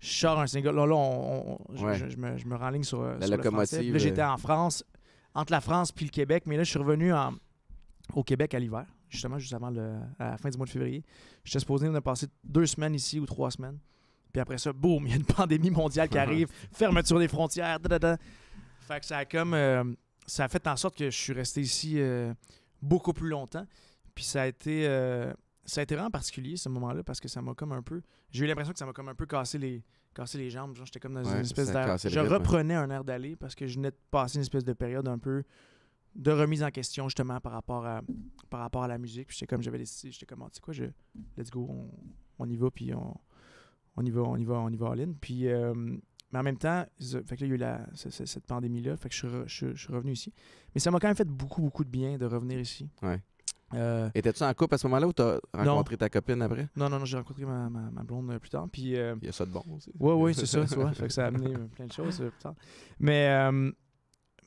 je sors un single. Là, là je, me, je me ligne sur, la locomotive. Le Là, j'étais en France, entre la France puis le Québec, mais là, je suis revenu au Québec à l'hiver, justement, juste avant le, la fin du mois de février. J'étais supposé de passer deux semaines ici ou trois semaines. Puis après ça, boum, il y a une pandémie mondiale qui arrive, fermeture des frontières, Fait ça a comme. Euh, ça a fait en sorte que je suis resté ici euh, beaucoup plus longtemps. Puis ça a été. Euh, ça a été vraiment particulier ce moment-là parce que ça m'a comme un peu. J'ai eu l'impression que ça m'a comme un peu cassé les, cassé les jambes. J'étais comme dans une espèce d'air. Je reprenais un air d'aller parce que je venais de passer une espèce de période un peu de remise en question justement par rapport à, par rapport à la musique. Puis comme j'avais décidé, j'étais comme, ah, tu sais quoi, je, let's go, on, y va, puis on, on y va, on y va, on y va en ligne. Puis, euh, mais en même temps, fait que il y a eu la, cette, pandémie-là, fait que je, suis revenu ici. Mais ça m'a quand même fait beaucoup, beaucoup de bien de revenir ici. Ouais.
Euh, Étais-tu en couple à ce moment-là ou t'as rencontré ta copine après?
Non, non, non, j'ai rencontré ma, ma, blonde euh, plus tard. Puis, Il y a ça de bon aussi. Oui, oui, c'est ça, tu ça a amené plein de choses plus tard. Mais,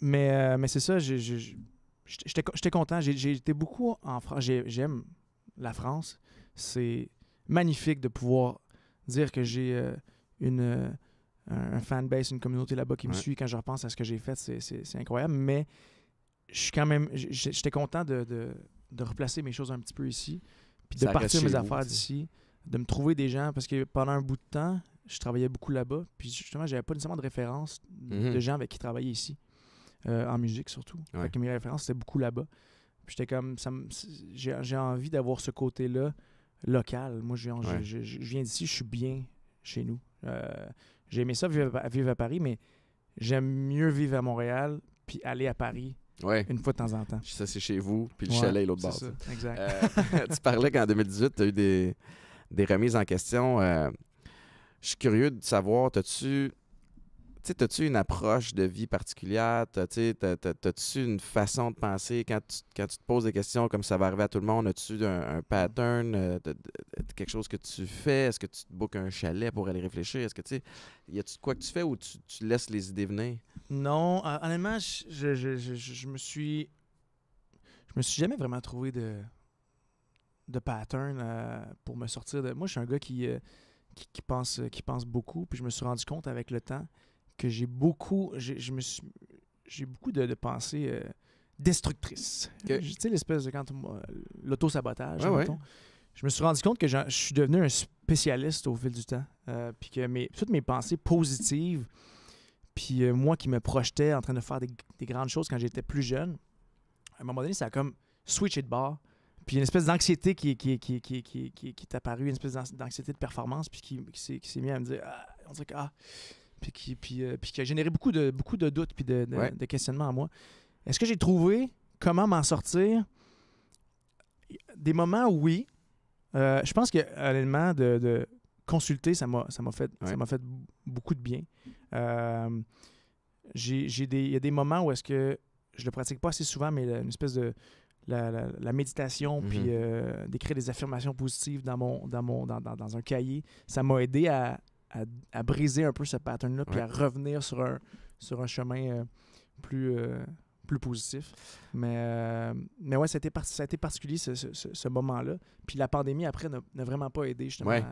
mais, euh, mais c'est ça, j'étais content. J'ai été beaucoup en France. J'aime la France. C'est magnifique de pouvoir dire que j'ai euh, une euh, fanbase, une communauté là-bas qui me suit. Quand je repense à ce que j'ai fait, c'est incroyable. Mais je suis quand même. J'étais content de, replacer mes choses un petit peu ici. Puis de partir mes affaires d'ici. De me trouver des gens. Parce que pendant un bout de temps, je travaillais beaucoup là-bas. Puis justement, j'avais pas nécessairement de référence mm-hmm. de gens avec qui travailler ici. Euh, en musique surtout. Ouais. Fait que mes références, c'était beaucoup là-bas. j'étais comme, ça j'ai envie d'avoir ce côté-là local. Moi, je, viens d'ici, je suis bien chez nous. Euh, j'ai aimé ça, vivre à, Paris, mais j'aime mieux vivre à Montréal puis aller à Paris
Une fois de temps en temps. Ça, c'est chez vous, puis le chalet l'autre bord. Euh, tu parlais qu'en 2018, tu as eu des, remises en question. Euh, je suis curieux de savoir, as-tu tu sais, as-tu une approche de vie particulière? As-tu une façon de penser quand tu, te poses des questions comme ça va arriver à tout le monde? As-tu un, mmh. pattern, euh, de, quelque chose que tu fais? Est-ce que tu te bookes un chalet pour aller réfléchir? Est-ce que tu y a-tu quoi que tu fais ou tu, laisses les idées venir?
Non, honnêtement, je, me suis. Je me suis jamais vraiment trouvé de, de pattern euh, pour me sortir de. Moi, je suis un gars euh, qui. qui, pense, qui pense beaucoup. Puis je me suis rendu compte avec le temps que j'ai beaucoup. J'ai beaucoup de, pensées euh, destructrices. Tu sais, l'espèce de quand l'auto-sabotage, Je me suis rendu compte que je suis devenu un spécialiste au fil du temps. Euh, puis que toutes mes pensées positives, puis euh, moi qui me projetais en train de faire des, grandes choses quand j'étais plus jeune, à un moment donné, ça a comme switché de bord. Puis une espèce d'anxiété qui, qui, qui, est apparue, une espèce d'anxiété de performance, puis qui, s'est mis à me dire ah, on dirait que ah, puis qui, puis, euh, puis a généré beaucoup de, beaucoup de doutes puis de, questionnements à moi. Est-ce que j'ai trouvé comment m'en sortir? Des moments, oui. Euh, je pense que l'élément de, consulter, ça m'a fait, ça fait beaucoup de bien. Euh, il y a des moments où est-ce que je le pratique pas assez souvent, mais une espèce de la, méditation, puis mhm. euh, d'écrire des affirmations positives dans mon dans mon dans un cahier, ça m'a aidé à, à, briser un peu ce pattern-là, puis à revenir sur un, sur un chemin euh, plus, euh, plus positif. Mais, euh, mais ouais, ça a été, particulier ce, ce, moment-là. Puis la pandémie, après, n'a vraiment pas aidé justement. Mais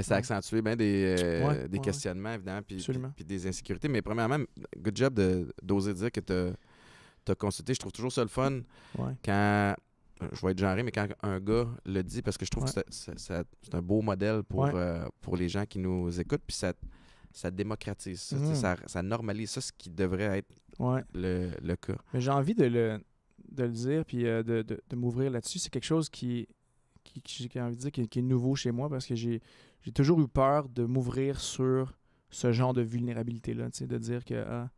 ben, ça a
accentué bien des, des questionnements, évidemment, puis, puis, des insécurités. Mais premièrement, good job d'oser dire que tu as, as, consulté. Je trouve toujours ça le fun quand euh, je vais être genré, mais quand un gars le dit, parce que je trouve que c'est un beau modèle pour, euh, pour les gens qui nous écoutent, puis ça, ça démocratise ça, mm. ça, normalise ça, ce qui devrait être le, le, cas.
Mais j'ai envie de le, de le dire, puis euh, de, de, m'ouvrir là-dessus. C'est quelque chose qui, qui, j'ai envie qui, est nouveau chez moi, parce que j'ai toujours eu peur de m'ouvrir sur ce genre de vulnérabilité-là, de dire que ah,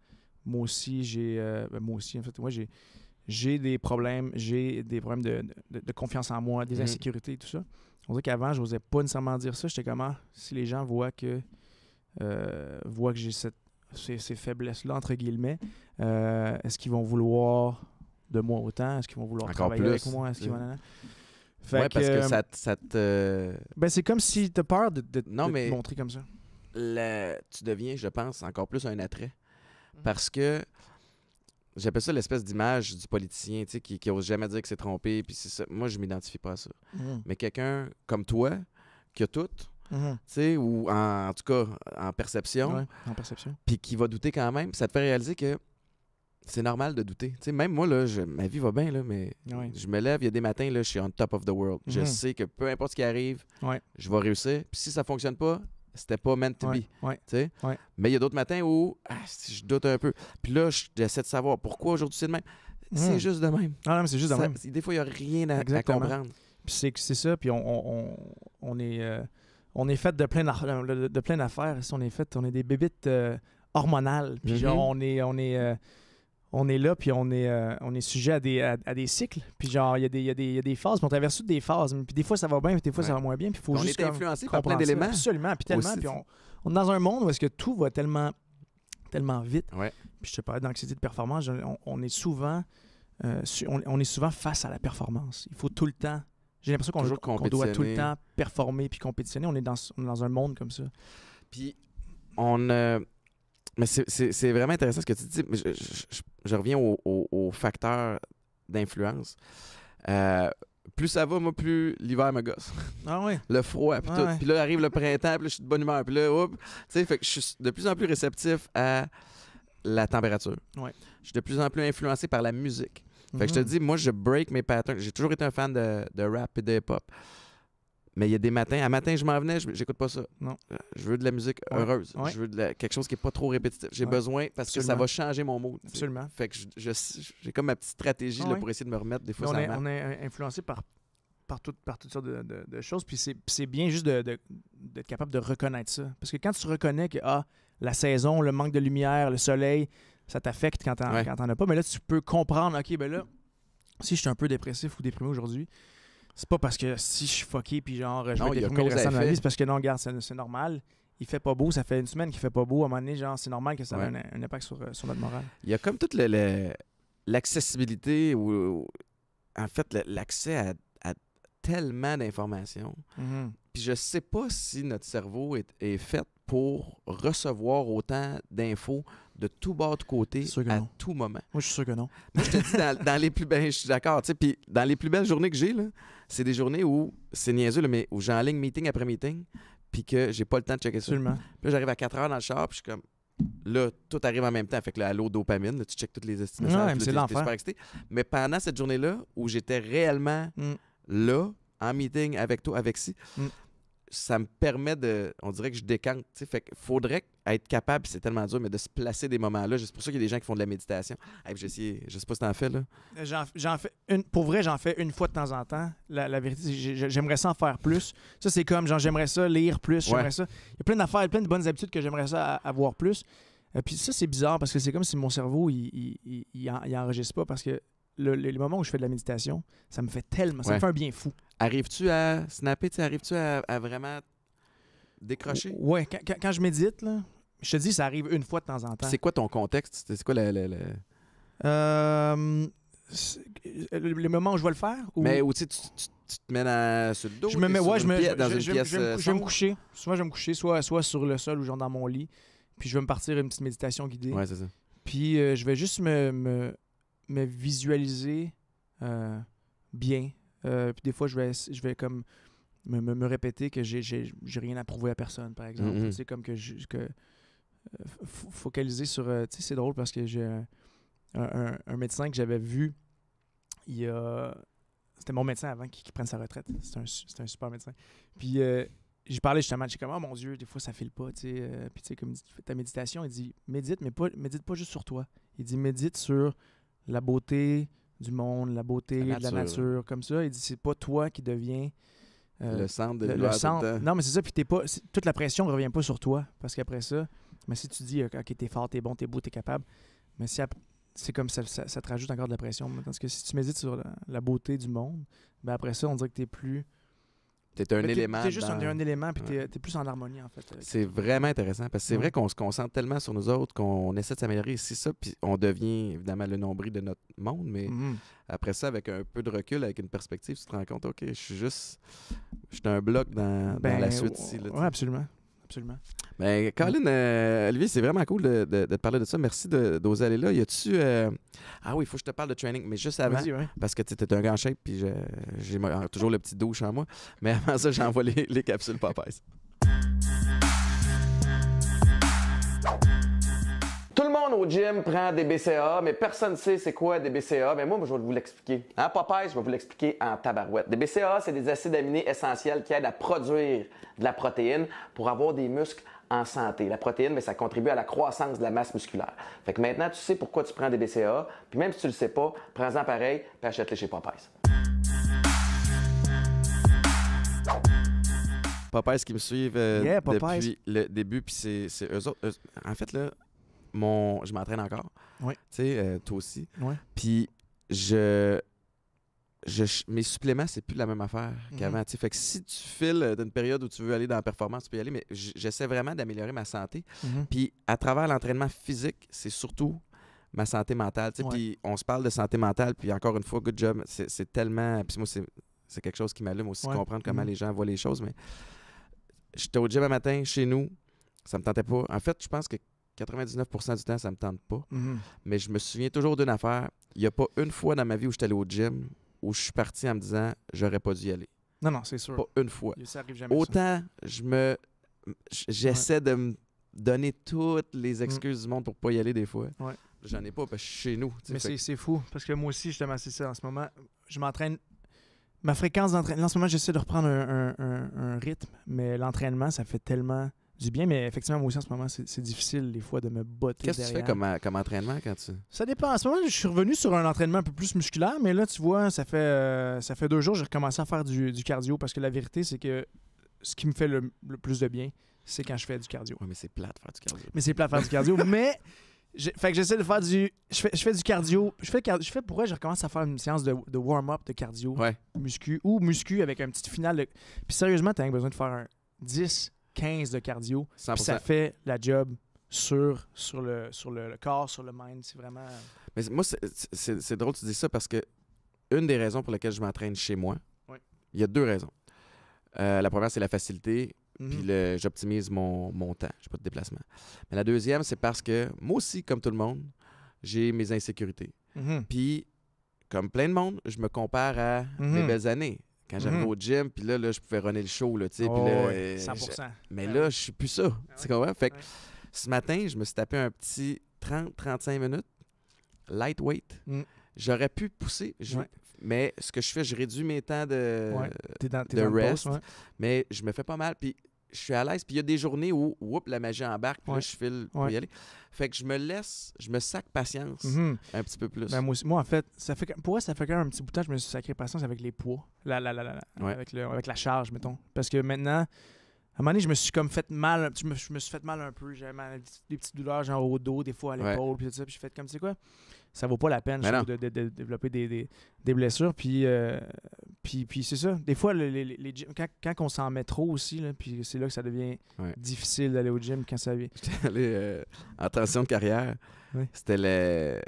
moi aussi, j'ai... Ben, moi aussi, en fait, moi, j'ai j'ai des problèmes, j'ai des problèmes de, confiance en moi, des mhm. insécurités, tout ça. On dirait qu'avant, je n'osais pas nécessairement dire ça. J'étais comment ah, si les gens voient que euh, que j'ai cette, ces, faiblesses-là, entre guillemets, euh, est-ce qu'ils vont vouloir de moi autant? Est-ce qu'ils vont vouloir Encore travailler avec moi? Est-ce qu'ils vont... Euh. ouais, parce que hum,
ça, te... Euh,
ben, c'est comme si tu as peur de, non, te montrer comme
ça. Tu deviens, je pense, encore plus un attrait. Mhm. Parce que J'appelle ça l'espèce d'image du politicien, tu sais, qui, qui ose jamais dire que c'est trompé, puis Moi, je m'identifie pas à ça. Mhm. Mais quelqu'un comme toi, qui a tout, mhm. tu sais, ou en, tout cas, en perception. en perception. Puis qui va douter quand même, ça te fait réaliser que c'est normal de douter. Tu même moi, là, je, ma vie va bien, là, mais je me lève, il y a des matins, là, je suis on top of the world. Je mhm. sais que peu importe ce qui arrive, je vais réussir. Puis si ça fonctionne pas, c'était pas meant to be. Mais il y a d'autres matins où ah, je doute un peu. Puis là, j'essaie de savoir pourquoi aujourd'hui c'est de même. C'est hmm. juste de même. Ah, non, c'est juste de même. Des fois, il n'y a rien à, comprendre.
Puis c'est, c'est ça. Puis on, on, est, euh, on est fait de plein, de, plein d'affaires. on est fait, on est des bébites euh, hormonales. Puis mm-hmm. genre, on est. On est euh, on est là, puis on est, euh, on est sujet à des, à, des cycles. Puis genre, il y, a des, il, y a des, y, a des phases, puis on traverse toutes des phases. Puis des fois, ça va bien, puis des fois, ça va moins bien. Puis il faut on est influencé par plein d'éléments. Absolument, puis tellement. puis on, on, est dans un monde où est-ce que tout va tellement, tellement vite. Ouais. Puis je te parlais d'anxiété de performance. On, est souvent... Euh, on, est souvent face à la performance. Il faut tout le temps. J'ai l'impression qu'on doit tout le temps performer puis compétitionner. On est dans, on est dans un monde comme
ça. Puis on. Euh, mais c'est vraiment intéressant ce que tu dis. Je, je reviens au, facteurs d'influence. Euh, plus ça va, moi, plus l'hiver me gosse. Ah oui? Le froid, puis ah tout. Puis là, arrive le printemps, puis je suis de bonne humeur. Puis là, oups, tu sais, je suis de plus en plus réceptif à la température. Je suis de plus en plus influencé par la musique. Fait que je te mm-hmm. dis, moi, je break mes patterns. J'ai toujours été un fan de, de rap et de hip-hop. Mais il y a des matins. À matin, je m'en venais, j'écoute pas ça. Non. Euh, je veux de la musique heureuse. Je veux de quelque chose qui n'est pas trop répétitif. J'ai besoin parce que ça va changer mon mood. Absolument. Fait que j'ai comme ma petite stratégie pour essayer de me remettre des fois. On est, on
euh, est, influencé par, par, par toutes sortes de, choses. Puis c'est bien juste d'être de, capable de reconnaître ça. Parce que quand tu reconnais que ah, la saison, le manque de lumière, le soleil, ça t'affecte quand t'en as pas. Mais là, tu peux comprendre, OK, ben là, si je suis un peu dépressif ou déprimé aujourd'hui, c'est pas parce que si je suis fucké puis genre je vais déprimer le reste de ma vie, c'est parce que non, regarde, c'est normal. Il fait pas beau, ça fait une semaine qu'il fait pas beau. À un moment donné, genre, c'est normal que ça ait un, impact sur, euh, sur, notre morale.
Il y a comme toute l'accessibilité ou, en fait l'accès à, tellement d'informations. Mm-hmm. Puis je sais pas si notre cerveau est fait pour recevoir autant d'infos de tout bord de côté à tout moment. Moi, je suis sûr que non. je te dis, dans, les plus belles, je suis d'accord. Puis dans les plus belles journées que j'ai, c'est des journées où, c'est niaiseux, mais où j'ai ligne meeting après meeting, puis que j'ai pas le temps de checker ça. Puis j'arrive à 4 heures dans le char, puis je suis comme, là, tout arrive en même temps. Fait que là, l'eau dopamine, tu checkes toutes les estimations. Ouais, c'est l'enfer. Mais pendant cette journée-là, où j'étais réellement mm. là, en meeting avec toi, avec si, ça me permet de. On dirait que je décante. Fait faudrait être capable, c'est tellement dur, mais de se placer des moments-là. C'est pour ça qu'il y a des gens qui font de la méditation. je, sais, sais pas si t'en fais, là.
Euh, j'en fais une. Pour vrai, j'en fais une fois de temps en temps. La, vérité, j'aimerais ça en faire plus. Ça, c'est comme, genre, j'aimerais ça lire plus. ça. Il y a plein d'affaires, plein de bonnes habitudes que j'aimerais ça avoir plus. Et euh, puis ça, c'est bizarre parce que c'est comme si mon cerveau, il, il, enregistre pas parce que le, moment où je fais de la méditation, ça me fait tellement, ça me fait un bien fou.
Arrives-tu à snapper, arrives-tu à, vraiment décrocher? Ouais, quand, je médite, là, je te dis, ça arrive une fois de temps en temps. C'est quoi ton contexte? C'est quoi euh,
le... le, moment où je vais le faire? Ou... Mais où tu,
tu, te mets à. sur le dos? Je me mets, ouais, je me, je, vais me coucher.
Soit je vais me coucher, soit, soit sur le sol ou genre dans mon lit. Puis je vais me partir une petite méditation guidée. Ouais, c'est ça. Puis euh, je vais juste me me visualiser euh, bien. Euh, puis des fois, je vais, je vais comme me, répéter que j'ai rien à prouver à personne, par exemple. C'est comme que, euh, focaliser sur. tu sais, c'est drôle parce que j'ai un, médecin que j'avais vu il y a. C'était mon médecin avant qu'il prenne sa retraite. C'est un, super médecin. Puis j'ai parlé justement, j'ai comme, oh mon Dieu, des fois ça file pas, tu sais. puis tu sais, comme ta méditation, il dit, médite, mais pas, médite pas juste sur toi. Il dit, médite sur la beauté du monde, la beauté de la nature, comme ça. Il dit c'est pas toi qui deviens euh, le centre de le, Non, mais c'est ça. Puis t'es pas, toute la pression ne revient pas sur toi. Parce qu'après ça, mais si tu dis, OK, t'es fort, t'es bon, t'es beau, t'es capable, mais si c'est comme ça, ça, te rajoute encore de la pression. Parce que si tu médites sur la, beauté du monde, ben après ça, on dirait que t'es plus T'es un, élément. juste un, élément, puis t'es es plus en harmonie, en fait.
C'est vraiment intéressant, parce que c'est vrai qu'on se concentre tellement sur nous autres qu'on essaie de s'améliorer ici, ça, puis on devient évidemment le nombril de notre monde, mais mhm. après ça, avec un peu de recul, avec une perspective, tu te rends compte, OK, je suis juste. Je un bloc dans, ben, la suite ici. absolument. Absolument. Mais Colin, euh, Olivier, c'est vraiment cool de, te parler de ça. Merci d'oser aller là. Y a-tu. Euh, ah oui, il faut que je te parle de training, mais juste avant. Parce que tu étais un grand en shape, puis j'ai toujours le petit douche en moi. Mais avant ça, j'envoie les, les capsules Popeyes. Tout le monde au gym prend des BCA, mais personne ne sait c'est quoi des BCA. Mais moi, je vais vous l'expliquer. un hein, je vais vous l'expliquer en tabarouette. Des BCA, c'est des acides aminés essentiels qui aident à produire de la protéine pour avoir des muscles santé. La protéine, mais ça contribue à la croissance de la masse musculaire. Fait que maintenant, tu sais pourquoi tu prends des bca puis même si tu le sais pas, prends-en pareil, puis achète-les chez Popeyes. Popeyes qui me suivent euh, depuis le début, puis c'est, eux autres. en fait, là, mon, je m'entraîne encore. Oui. Tu sais, euh, toi aussi. Puis je mes suppléments, c'est plus la même affaire mhm. qu'avant. que si tu files euh, d'une période où tu veux aller dans la performance, tu peux y aller, mais j'essaie vraiment d'améliorer ma santé. Mhm. Puis à travers l'entraînement physique, c'est surtout ma santé mentale. Puis on se parle de santé mentale, puis encore une fois, good job. C'est tellement. Puis moi, c'est quelque chose qui m'allume aussi, comprendre comment mhm. les gens voient les choses. Mais j'étais au gym un matin chez nous, ça me tentait pas. En fait, je pense que 99% du temps, ça me tente pas. Mais je me souviens toujours d'une affaire. Il n'y a pas une fois dans ma vie où j'étais allé au gym où je suis parti en me disant j'aurais pas dû y aller. Non, non, c'est sûr. Pas une fois. Autant je me. J'essaie de me donner toutes les mm. excuses du monde pour pas y aller des fois. J'en ai pas parce que je suis chez nous. Mais c'est
fou. Parce que moi aussi, justement, c'est ça. En ce moment, je m'entraîne. Ma fréquence d'entraînement. En ce moment, j'essaie de reprendre un rythme, mais l'entraînement, ça fait tellement du bien, mais effectivement, moi aussi en ce moment, c'est difficile des fois de me botter. Qu'est-ce que tu fais
euh, comme, entraînement quand tu.
Ça dépend. En ce moment, je suis revenu sur un entraînement un peu plus musculaire, mais là, tu vois, ça fait, euh, ça fait deux jours, j'ai recommencé à faire du, cardio parce que la vérité, c'est que ce qui me fait le, plus de bien, c'est quand je fais du cardio. Oui, mais c'est plat de faire du cardio. Mais c'est plat de faire du cardio, mais. fait que j'essaie de faire du. Je fais, je fais du cardio. Je fais, je fais pourquoi je recommence à faire une séance de, warm-up de cardio. Muscu. Ou muscu avec un petit final. puis sérieusement, t'as besoin de faire un 10, 15 de cardio. ça fait la job sur, sur, le, sur le, corps, sur le mind. C'est vraiment.
Mais moi, c'est drôle que tu dis ça parce que une des raisons pour lesquelles je m'entraîne chez moi, il y a deux raisons. Euh, la première, c'est la facilité. Mhm. Puis j'optimise mon, mon temps. Je pas de déplacement. Mais la deuxième, c'est parce que moi aussi, comme tout le monde, j'ai mes insécurités. Mhm. Puis, comme plein de monde, je me compare à mes mhm. belles années, quand mm-hmm. j'arrivais au gym, puis là, je pouvais runner le show, tu Oh, oui, euh, 100%. Mais là, je suis plus ça. Ah fait ce matin, je me suis tapé un petit 30-35 minutes, lightweight. Mm. J'aurais pu pousser, mais ce que je fais, je réduis mes temps de, dans, rest, mais je me fais pas mal. Puis je suis à l'aise. Puis il y a des journées où, whoop, la magie embarque, puis là, je file pour y aller. Fait que je me laisse, je me sacre patience mhm. un petit peu plus. Ben, moi,
moi, en fait, ça fait pour moi, ça fait quand même un petit bout de temps, je me suis sacré patience avec les poids, avec, le, avec la charge, mettons. Parce que maintenant, à un moment donné, je me suis comme fait mal, je me, je me suis fait mal un peu. J'avais des petites douleurs, genre au dos, des fois à l'épaule, puis ça. Puis je suis fait comme, tu sais quoi, ça vaut pas la peine de, développer des, blessures. Euh, puis, puis, c'est ça. Des fois, les, quand, quand, on s'en met trop aussi, là, c'est là que ça devient
difficile d'aller au gym quand ça vient. J'étais allé euh, en transition de carrière. C'était le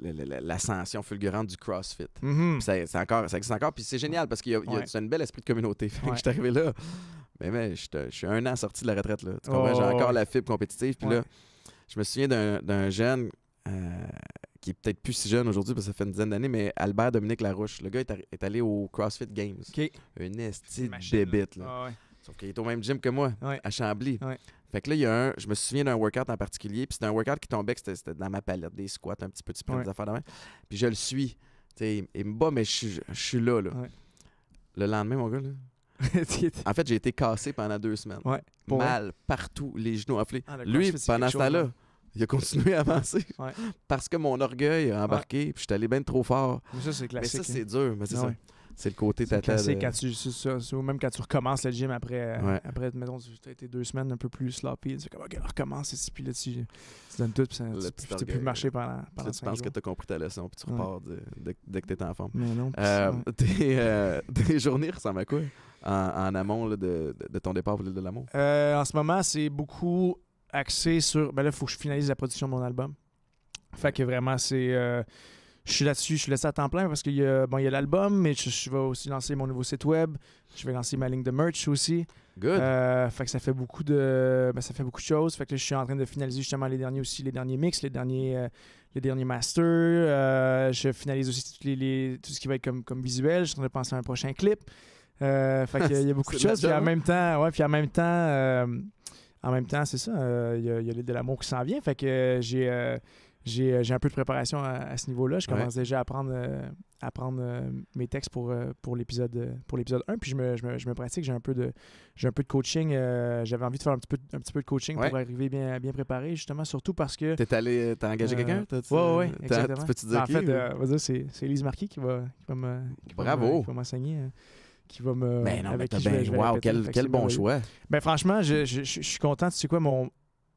l'ascension fulgurante du CrossFit. Mm-hmm. C'est encore, ça existe encore, puis c'est génial parce que y a, un bel esprit de communauté. je suis arrivé là, mais, je, suis un an sorti de la retraite j'ai oh, encore la fibre compétitive, puis là, je me souviens d'un jeune euh, qui est peut-être plus si jeune aujourd'hui, parce que ça fait une dizaine d'années, mais Albert Dominique Larouche, le gars est, allé au CrossFit Games. Une estime débite. Là. Ah Sauf qu'il est au même gym que moi, à Chambly. Fait que là, il y a un, je me souviens d'un workout en particulier, puis c'était un workout qui tombait, c'était dans ma palette, des squats, un petit peu de des affaires de main. Puis je le suis. T'sais, il me bat, mais je, suis là. là. Le lendemain, mon gars, là, en fait, j'ai été cassé pendant deux semaines. Mal partout, les genoux enflés. Ah, Lui, pendant ce temps-là, hein il a continué à avancer. Parce que mon orgueil a embarqué, puis je suis allé bien trop fort. Mais ça, c'est classique. Mais ça, c'est hein. dur. Mais c'est ah ça. C'est le côté tata. C'est quand
tu, même quand tu recommences le gym après, euh, après mettons, tu as été deux semaines un peu plus sloppy, tu fais comme, OK, on recommence ici, puis là, tu, tu donnes tout, puis ça, tu n'as plus marché pendant, la là, tu penses que tu as compris ta leçon, puis tu repars
dès, que tu es en forme. Mais non, euh, euh, tes, journées ressemblent à quoi en, amont de, ton départ pour l'île de l'amour?
en ce moment, c'est beaucoup axé sur. Ben là, il faut que je finalise la production de mon album. Fait que vraiment, c'est. Euh, je suis là-dessus, je suis laissé à temps plein parce qu'il y a, bon, il a l'album, mais je, vais aussi lancer mon nouveau site web. Je vais lancer ma ligne de merch aussi. Good. Euh, fait que ça fait beaucoup de, ben, ça fait beaucoup de choses. Fait que là, je suis en train de finaliser justement les derniers aussi, les derniers mix, les derniers, euh, les derniers masters. je finalise aussi les, tout ce qui va être comme, comme visuel. Je suis en train de penser à un prochain clip. fait qu'il y, y a beaucoup de choses. Puis en hein? même temps, ouais, puis en même temps en même temps, c'est ça, euh, il y a, de l'amour qui s'en vient. Fait que euh, j'ai euh, j'ai un peu de préparation à, ce niveau-là. Je commence déjà à prendre, à prendre mes textes pour, pour l'épisode 1. Puis je me, je me, pratique, j'ai un, peu de, un peu de coaching. J'avais envie de faire un petit peu, un petit peu de coaching pour arriver bien, bien préparé, justement, surtout parce que. T'es allé, t'as engagé quelqu'un Oui, oui, ouais, exactement. Tu peux te dire ben, en fait, c'est Elise Marquis qui va, qui Bravo. qui va m'enseigner qui va me. Ben non, ben avec qui ben, je vais, wow, quel, quel bon choix. Ben franchement, je, je, je, suis content. Tu sais quoi, mon.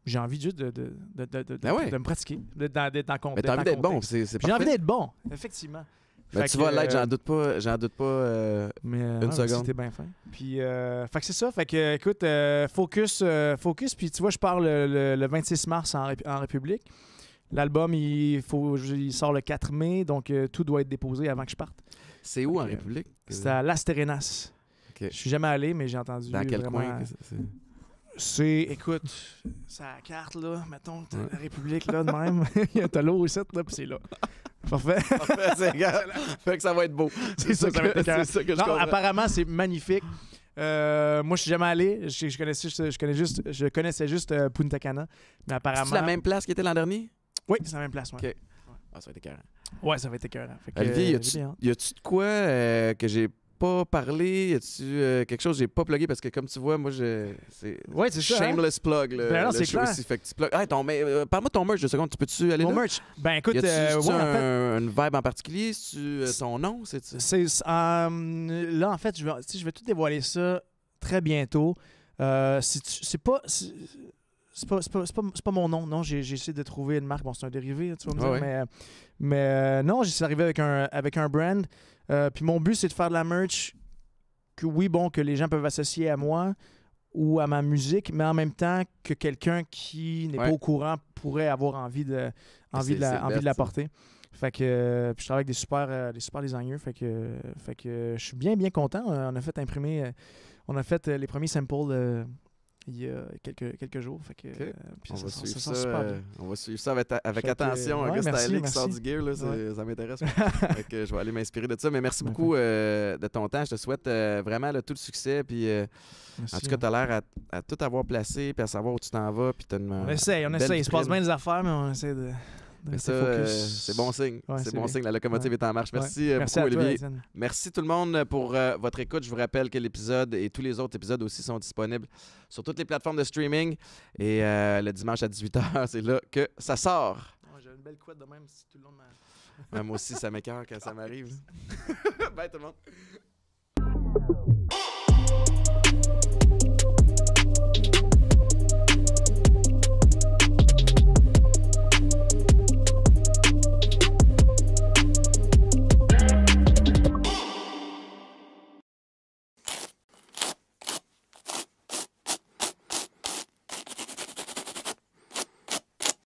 J'ai envie juste de, de, de, de, de ben me pratiquer, d'être en Mais ben, T'as envie d'être bon, c'est J'ai envie d'être bon, effectivement.
Ben tu que, vas l'être, j'en euh, doute pas, j'en doute pas euh, mais, une non, seconde. C'était bien fin.
Puis, euh, fait que c'est ça. Fait que, écoute, euh, focus, focus. Puis tu vois, je pars le, le 26 mars en, en République. L'album, il, faut, il sort le 4 mai, donc tout doit être déposé avant que je parte. C'est où en République? C'est à Las Terenas. Je Je suis jamais allé, mais j'ai entendu. Dans quel vraiment... coin? C'est, écoute,
sa carte, là, mettons,
la République, là, de même. T'as l'eau ici, là, puis c'est là. Parfait. Parfait, c'est
Fait que ça va être beau. C'est ça, que, je non, Apparemment,
c'est magnifique. Euh, moi, je suis jamais allé. Je, connaissais, juste, je connaissais juste euh, Punta Cana. Mais apparemment. C'est la même place qui était l'an dernier? Oui, c'est la même place, ouais.
Ah, ça va être Ouais, ça va être écœurant. Fait que, Olivier, y euh, hein. a-tu de quoi euh, que j'ai pas parlé? Y a-tu euh, quelque chose que j'ai pas plugué? Parce que comme tu vois, moi, je. C'est, ouais, c'est hein. Shameless ça, plug. Là, ben non, c'est clair. Aussi, fait que tu plug... ton, parle-moi de ton merch deux secondes. Tu peux-tu aller Mon merch. Ben écoute, y a-tu une vibe en particulier? tu ton nom? C'est, c'est là,
en fait, je vais, je vais tout dévoiler ça très bientôt. Euh, c'est, c'est pas c'est pas, pas, mon nom, non. J'ai essayé de trouver une marque. Bon, c'est un dérivé, hein, tu vois Mais, mais j'ai euh, non, d'arriver avec un, avec un brand. Euh, puis mon but, c'est de faire de la merch que, oui, bon, que les gens peuvent associer à moi ou à ma musique, mais en même temps que quelqu'un qui n'est pas au courant pourrait avoir envie de, envie de, la, porter. Fait que euh, puis je travaille avec des super, des super designers. Fait que, je suis bien, bien content. On a fait imprimer, on a fait les premiers samples il y a quelques, quelques jours. Fait que, euh, on, ça va sent, ça ça, euh, on,
va suivre ça, avec, attention. Ouais, un gars qui là, ça m'intéresse. je vais aller m'inspirer de ça. Mais merci beaucoup euh, de ton temps. Je te souhaite vraiment tout le succès. Puis, en tout cas, hein. tu as l'air à, tout avoir placé, puis à savoir où tu t'en vas. Puis on essaye, on essaye. Il se passe bien
des affaires, mais on essaie de. Euh, c'est bon signe. c'est bon signe. La locomotive est en marche. Merci, euh, beaucoup, Olivier.
Merci tout le monde pour euh, votre écoute. Je vous rappelle que l'épisode et tous les autres épisodes aussi sont disponibles sur toutes les plateformes de streaming. Et le dimanche à 18h, c'est là que ça sort. J'ai une belle couette de même si tout le Moi aussi, ça m'écœure quand ça m'arrive. Bye tout le monde.